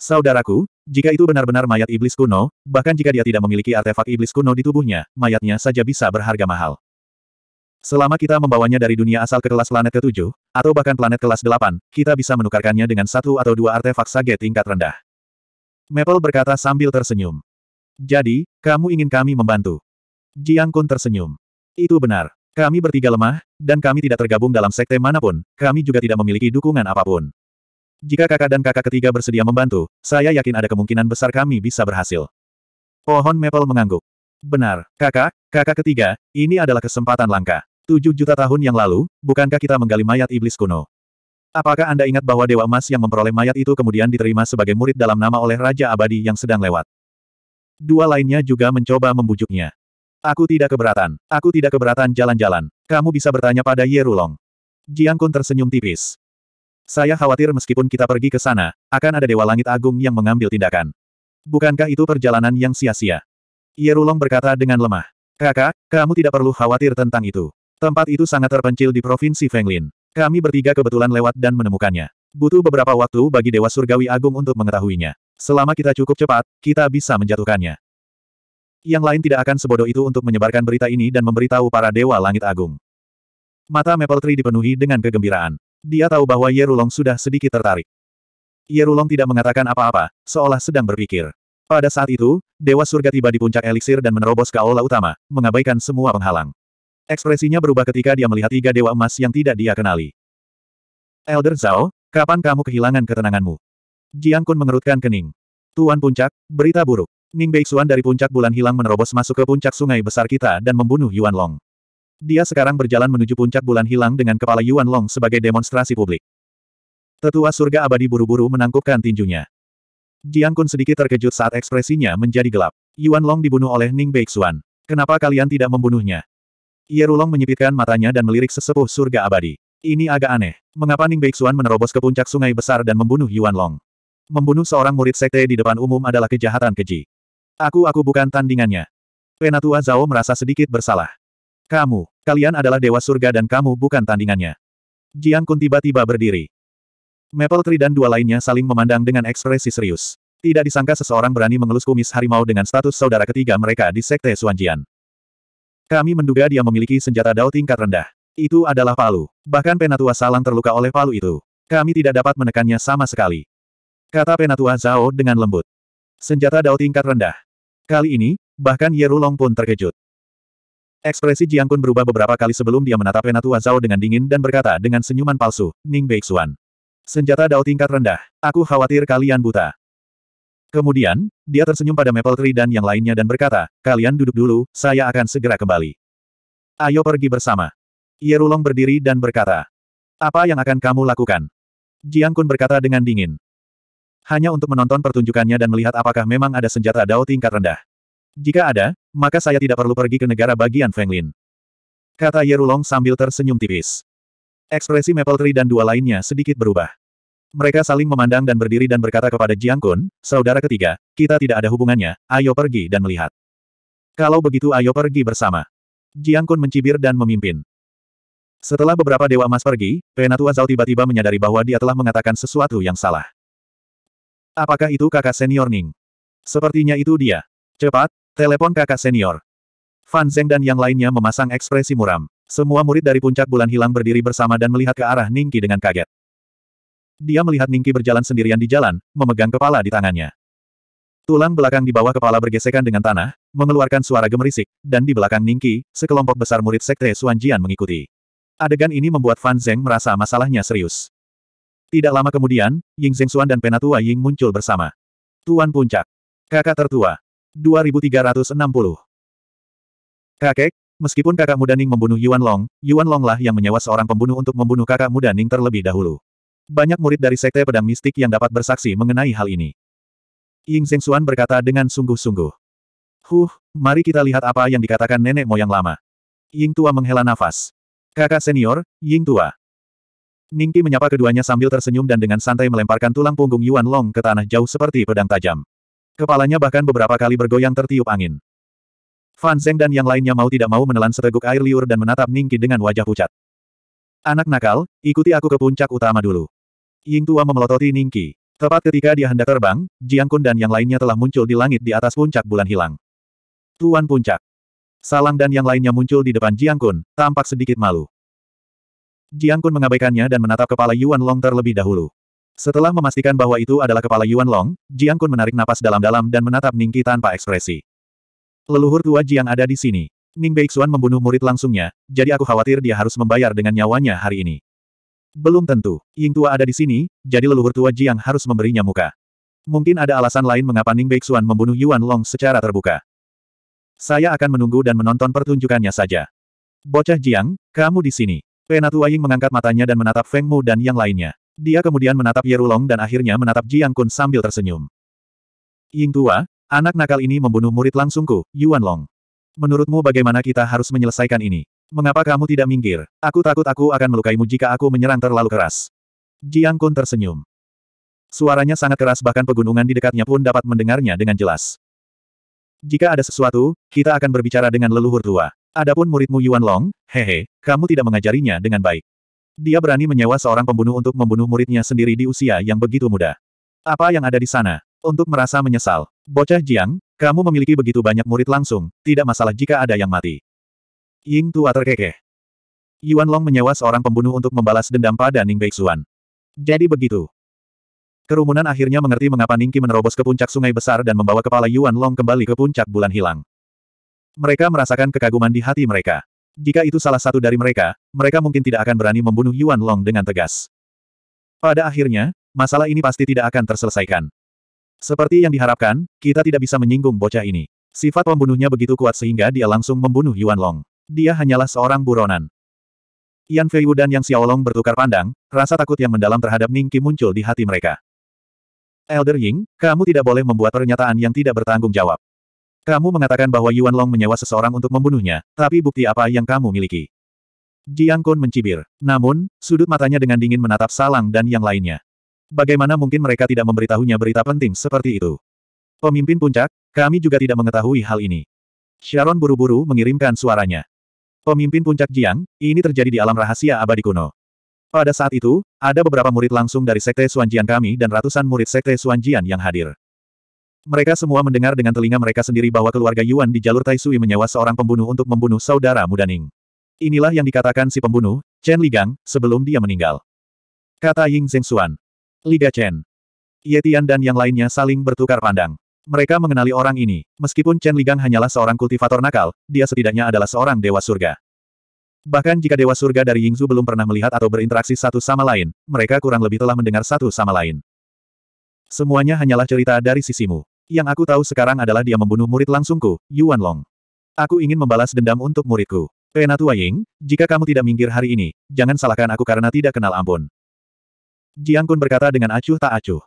Saudaraku, jika itu benar-benar mayat iblis kuno, bahkan jika dia tidak memiliki artefak iblis kuno di tubuhnya, mayatnya saja bisa berharga mahal. Selama kita membawanya dari dunia asal ke kelas planet ke-7, atau bahkan planet kelas 8, kita bisa menukarkannya dengan satu atau dua artefak sage tingkat rendah. Maple berkata sambil tersenyum. Jadi, kamu ingin kami membantu? Jiang Kun tersenyum. Itu benar. Kami bertiga lemah, dan kami tidak tergabung dalam sekte manapun, kami juga tidak memiliki dukungan apapun. Jika kakak dan kakak ketiga bersedia membantu, saya yakin ada kemungkinan besar kami bisa berhasil. Pohon Maple mengangguk. Benar, kakak, kakak ketiga, ini adalah kesempatan langka. Tujuh juta tahun yang lalu, bukankah kita menggali mayat iblis kuno? Apakah Anda ingat bahwa Dewa Emas yang memperoleh mayat itu kemudian diterima sebagai murid dalam nama oleh Raja Abadi yang sedang lewat? Dua lainnya juga mencoba membujuknya. Aku tidak keberatan. Aku tidak keberatan jalan-jalan. Kamu bisa bertanya pada Yerulong. Jiang Kun tersenyum tipis. Saya khawatir meskipun kita pergi ke sana, akan ada Dewa Langit Agung yang mengambil tindakan. Bukankah itu perjalanan yang sia-sia? Yerulong berkata dengan lemah. Kakak, kamu tidak perlu khawatir tentang itu. Tempat itu sangat terpencil di Provinsi Fenglin. Kami bertiga kebetulan lewat dan menemukannya. Butuh beberapa waktu bagi Dewa Surgawi Agung untuk mengetahuinya. Selama kita cukup cepat, kita bisa menjatuhkannya. Yang lain tidak akan sebodoh itu untuk menyebarkan berita ini dan memberitahu para Dewa Langit Agung. Mata Maple Tree dipenuhi dengan kegembiraan. Dia tahu bahwa Yerulong sudah sedikit tertarik. Yerulong tidak mengatakan apa-apa, seolah sedang berpikir. Pada saat itu, Dewa Surga tiba di puncak eliksir dan menerobos ke aula utama, mengabaikan semua penghalang. Ekspresinya berubah ketika dia melihat tiga dewa emas yang tidak dia kenali. Elder Zhao, kapan kamu kehilangan ketenanganmu? Jiang Kun mengerutkan kening. Tuan Puncak, berita buruk. Ning Beixuan dari puncak bulan hilang menerobos masuk ke puncak sungai besar kita dan membunuh Yuan Long. Dia sekarang berjalan menuju puncak bulan hilang dengan kepala Yuan Long sebagai demonstrasi publik. Tetua surga abadi buru-buru menangkupkan tinjunya. Jiang Kun sedikit terkejut saat ekspresinya menjadi gelap. Yuan Long dibunuh oleh Ning Beixuan. Kenapa kalian tidak membunuhnya? Yerulong menyipitkan matanya dan melirik sesepuh surga abadi. Ini agak aneh. Mengapa Ning Beixuan menerobos ke puncak sungai besar dan membunuh Yuan Long? Membunuh seorang murid sekte di depan umum adalah kejahatan keji. Aku-aku bukan tandingannya. Penatua Zhao merasa sedikit bersalah. Kamu, kalian adalah dewa surga dan kamu bukan tandingannya. Jiang Kun tiba-tiba berdiri. Maple Tree dan dua lainnya saling memandang dengan ekspresi serius. Tidak disangka seseorang berani mengelus kumis harimau dengan status saudara ketiga mereka di Sekte Suanjian. Kami menduga dia memiliki senjata dao tingkat rendah. Itu adalah palu. Bahkan Penatua Salang terluka oleh palu itu. Kami tidak dapat menekannya sama sekali. Kata Penatua Zhao dengan lembut. Senjata dao tingkat rendah. Kali ini, bahkan Yerulong pun terkejut. Ekspresi Jiang Kun berubah beberapa kali sebelum dia menatap Penatua Zhao dengan dingin dan berkata dengan senyuman palsu, Ning Beixuan. Senjata dao tingkat rendah. Aku khawatir kalian buta. Kemudian, dia tersenyum pada Maple Tree dan yang lainnya dan berkata, kalian duduk dulu, saya akan segera kembali. Ayo pergi bersama. Yerulong berdiri dan berkata, apa yang akan kamu lakukan? Jiang Kun berkata dengan dingin. Hanya untuk menonton pertunjukannya dan melihat apakah memang ada senjata dao tingkat rendah. Jika ada, maka saya tidak perlu pergi ke negara bagian Fenglin. Kata Yerulong sambil tersenyum tipis. Ekspresi Maple Tree dan dua lainnya sedikit berubah. Mereka saling memandang dan berdiri dan berkata kepada Jiang Kun, saudara ketiga, kita tidak ada hubungannya, ayo pergi dan melihat. Kalau begitu ayo pergi bersama. Jiang Kun mencibir dan memimpin. Setelah beberapa Dewa Emas pergi, Penatua Zhao tiba-tiba menyadari bahwa dia telah mengatakan sesuatu yang salah. Apakah itu kakak senior Ning? Sepertinya itu dia. Cepat, telepon kakak senior. Fan Zeng dan yang lainnya memasang ekspresi muram. Semua murid dari puncak bulan hilang berdiri bersama dan melihat ke arah Ningki dengan kaget. Dia melihat Ningki berjalan sendirian di jalan, memegang kepala di tangannya. Tulang belakang di bawah kepala bergesekan dengan tanah, mengeluarkan suara gemerisik, dan di belakang Ningki, sekelompok besar murid sekte Suanjian mengikuti. Adegan ini membuat Fan Zeng merasa masalahnya serius. Tidak lama kemudian, Ying Suan dan Penatua Ying muncul bersama. Tuan Puncak. Kakak tertua. 2360. Kakek, meskipun kakak muda Ning membunuh Yuan Long, Yuan Long lah yang menyewa seorang pembunuh untuk membunuh kakak muda Ning terlebih dahulu. Banyak murid dari Sekte Pedang Mistik yang dapat bersaksi mengenai hal ini. Ying Zhengxuan berkata dengan sungguh-sungguh. Huh, mari kita lihat apa yang dikatakan nenek moyang lama. Ying Tua menghela nafas. Kakak senior, Ying Tua. Ningki menyapa keduanya sambil tersenyum dan dengan santai melemparkan tulang punggung Yuan Long ke tanah jauh seperti pedang tajam. Kepalanya bahkan beberapa kali bergoyang tertiup angin. Fan Zeng dan yang lainnya mau tidak mau menelan seteguk air liur dan menatap Ningki dengan wajah pucat. Anak nakal, ikuti aku ke puncak utama dulu. Ying Tua memelototi Ningqi. Tepat ketika dia hendak terbang, Jiang Kun dan yang lainnya telah muncul di langit di atas puncak bulan hilang. Tuan Puncak. Salang dan yang lainnya muncul di depan Jiang Kun, tampak sedikit malu. Jiang Kun mengabaikannya dan menatap kepala Yuan Long terlebih dahulu. Setelah memastikan bahwa itu adalah kepala Yuan Long, Jiang Kun menarik napas dalam-dalam dan menatap Ningqi tanpa ekspresi. Leluhur tua Jiang ada di sini. Ning Beixuan membunuh murid langsungnya, jadi aku khawatir dia harus membayar dengan nyawanya hari ini. Belum tentu. Ying Tua ada di sini, jadi leluhur tua Jiang harus memberinya muka. Mungkin ada alasan lain mengapa Ning Beixuan membunuh Yuan Long secara terbuka. Saya akan menunggu dan menonton pertunjukannya saja. Bocah Jiang, kamu di sini. Penatua Ying mengangkat matanya dan menatap Feng Mu dan yang lainnya. Dia kemudian menatap Yerulong dan akhirnya menatap Jiang Kun sambil tersenyum. Ying Tua, anak nakal ini membunuh murid langsungku, Yuan Long. Menurutmu bagaimana kita harus menyelesaikan ini? Mengapa kamu tidak minggir? Aku takut aku akan melukaimu jika aku menyerang terlalu keras. Jiang Kun tersenyum. Suaranya sangat keras bahkan pegunungan di dekatnya pun dapat mendengarnya dengan jelas. Jika ada sesuatu, kita akan berbicara dengan leluhur tua. Adapun muridmu Yuan Long, hehe, kamu tidak mengajarinya dengan baik. Dia berani menyewa seorang pembunuh untuk membunuh muridnya sendiri di usia yang begitu muda. Apa yang ada di sana? Untuk merasa menyesal. Bocah Jiang, kamu memiliki begitu banyak murid langsung, tidak masalah jika ada yang mati. Ying tua terkekeh. Yuan Long menyewa seorang pembunuh untuk membalas dendam pada Ning Beixuan. Jadi begitu. Kerumunan akhirnya mengerti mengapa Ningki menerobos ke puncak sungai besar dan membawa kepala Yuan Long kembali ke puncak bulan hilang. Mereka merasakan kekaguman di hati mereka. Jika itu salah satu dari mereka, mereka mungkin tidak akan berani membunuh Yuan Long dengan tegas. Pada akhirnya, masalah ini pasti tidak akan terselesaikan. Seperti yang diharapkan, kita tidak bisa menyinggung bocah ini. Sifat pembunuhnya begitu kuat sehingga dia langsung membunuh Yuan Long. Dia hanyalah seorang buronan. Yan Fei Wu dan Yang Xiaolong bertukar pandang, rasa takut yang mendalam terhadap Ning Qi muncul di hati mereka. Elder Ying, kamu tidak boleh membuat pernyataan yang tidak bertanggung jawab. Kamu mengatakan bahwa Yuan Long menyewa seseorang untuk membunuhnya, tapi bukti apa yang kamu miliki? Jiang Kun mencibir. Namun, sudut matanya dengan dingin menatap Salang dan yang lainnya. Bagaimana mungkin mereka tidak memberitahunya berita penting seperti itu? Pemimpin puncak, kami juga tidak mengetahui hal ini. Sharon buru-buru mengirimkan suaranya. Pemimpin puncak Jiang, ini terjadi di alam rahasia abadi kuno. Pada saat itu, ada beberapa murid langsung dari Sekte Suanjian kami dan ratusan murid Sekte Suanjian yang hadir. Mereka semua mendengar dengan telinga mereka sendiri bahwa keluarga Yuan di jalur Taisui menyewa seorang pembunuh untuk membunuh saudara muda Ning. Inilah yang dikatakan si pembunuh, Chen Ligang, sebelum dia meninggal. Kata Ying Suan. Liga Chen. Yetian dan yang lainnya saling bertukar pandang. Mereka mengenali orang ini. Meskipun Chen Ligang hanyalah seorang kultivator nakal, dia setidaknya adalah seorang dewa surga. Bahkan jika dewa surga dari Yingzu belum pernah melihat atau berinteraksi satu sama lain, mereka kurang lebih telah mendengar satu sama lain. Semuanya hanyalah cerita dari sisimu. Yang aku tahu sekarang adalah dia membunuh murid langsungku, Yuan Long. Aku ingin membalas dendam untuk muridku. Penatua Ying, jika kamu tidak minggir hari ini, jangan salahkan aku karena tidak kenal ampun. Jiang Kun berkata dengan acuh tak acuh.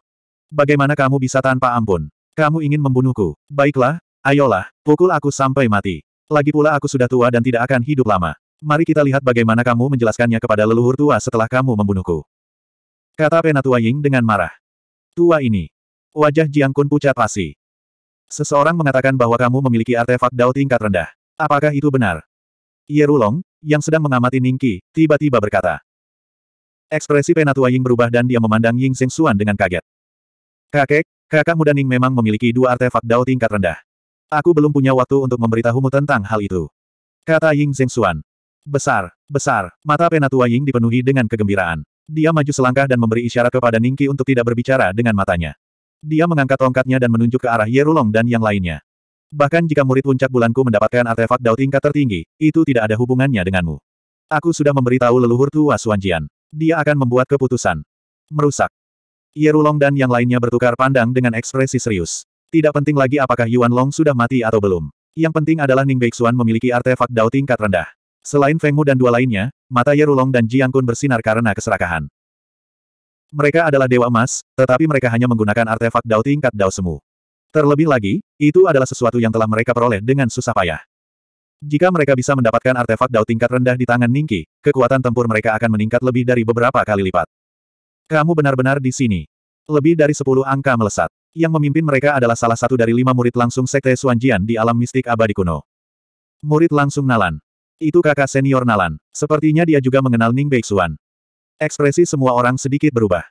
Bagaimana kamu bisa tanpa ampun? Kamu ingin membunuhku? Baiklah, ayolah, pukul aku sampai mati. Lagi pula aku sudah tua dan tidak akan hidup lama. Mari kita lihat bagaimana kamu menjelaskannya kepada leluhur tua setelah kamu membunuhku. Kata Penatua Ying dengan marah. Tua ini. Wajah Jiang Kun pucat pasi. Seseorang mengatakan bahwa kamu memiliki artefak Dao tingkat rendah. Apakah itu benar? Rulong, yang sedang mengamati Ningki, tiba-tiba berkata. Ekspresi Penatua Ying berubah dan dia memandang Ying Xing Xuan dengan kaget. Kakek, Kakak muda Ning memang memiliki dua artefak Dao tingkat rendah. Aku belum punya waktu untuk memberitahumu tentang hal itu. Kata Ying Zhengxuan. Besar, besar, mata penatua Ying dipenuhi dengan kegembiraan. Dia maju selangkah dan memberi isyarat kepada Ningki untuk tidak berbicara dengan matanya. Dia mengangkat tongkatnya dan menunjuk ke arah Yerulong dan yang lainnya. Bahkan jika murid puncak bulanku mendapatkan artefak Dao tingkat tertinggi, itu tidak ada hubungannya denganmu. Aku sudah memberitahu leluhur tua Suanjian. Dia akan membuat keputusan. Merusak. Yerulong dan yang lainnya bertukar pandang dengan ekspresi serius. Tidak penting lagi apakah Yuan Long sudah mati atau belum. Yang penting adalah Ning Beixuan memiliki artefak Dao tingkat rendah. Selain Feng Mu dan dua lainnya, mata Yerulong dan Jiang Kun bersinar karena keserakahan. Mereka adalah dewa emas, tetapi mereka hanya menggunakan artefak Dao tingkat Dao semu. Terlebih lagi, itu adalah sesuatu yang telah mereka peroleh dengan susah payah. Jika mereka bisa mendapatkan artefak Dao tingkat rendah di tangan Ningki, kekuatan tempur mereka akan meningkat lebih dari beberapa kali lipat. Kamu benar-benar di sini. Lebih dari sepuluh angka melesat. Yang memimpin mereka adalah salah satu dari lima murid langsung Sekte Suanjian di alam mistik abadi kuno. Murid langsung Nalan. Itu kakak senior Nalan. Sepertinya dia juga mengenal Ning Beixuan. Ekspresi semua orang sedikit berubah.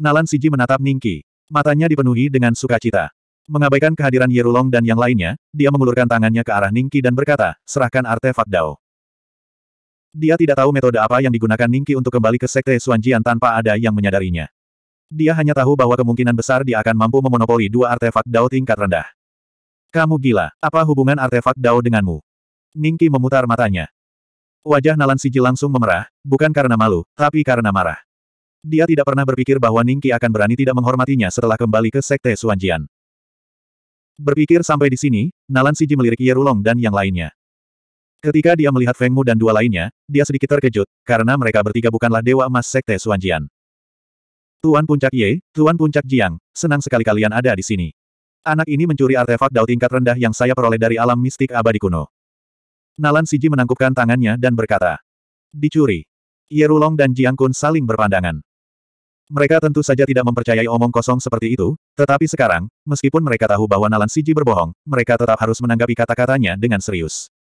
Nalan Siji menatap Ning Qi. Matanya dipenuhi dengan sukacita. Mengabaikan kehadiran Yerulong dan yang lainnya, dia mengulurkan tangannya ke arah Ning Qi dan berkata, serahkan artefak Dao. Dia tidak tahu metode apa yang digunakan Ningki untuk kembali ke Sekte Suanjian tanpa ada yang menyadarinya. Dia hanya tahu bahwa kemungkinan besar dia akan mampu memonopoli dua artefak Dao tingkat rendah. Kamu gila, apa hubungan artefak Dao denganmu? Ningki memutar matanya. Wajah Nalan Siji langsung memerah, bukan karena malu, tapi karena marah. Dia tidak pernah berpikir bahwa Ningki akan berani tidak menghormatinya setelah kembali ke Sekte Suanjian. Berpikir sampai di sini, Nalan Siji melirik Yerulong dan yang lainnya. Ketika dia melihat Feng Mu dan dua lainnya, dia sedikit terkejut, karena mereka bertiga bukanlah Dewa Emas Sekte Suanjian. Tuan Puncak Ye, Tuan Puncak Jiang, senang sekali kalian ada di sini. Anak ini mencuri artefak dao tingkat rendah yang saya peroleh dari alam mistik abadi kuno. Nalan Siji menangkupkan tangannya dan berkata. Dicuri. Rulong dan Jiang Kun saling berpandangan. Mereka tentu saja tidak mempercayai omong kosong seperti itu, tetapi sekarang, meskipun mereka tahu bahwa Nalan Siji berbohong, mereka tetap harus menanggapi kata-katanya dengan serius.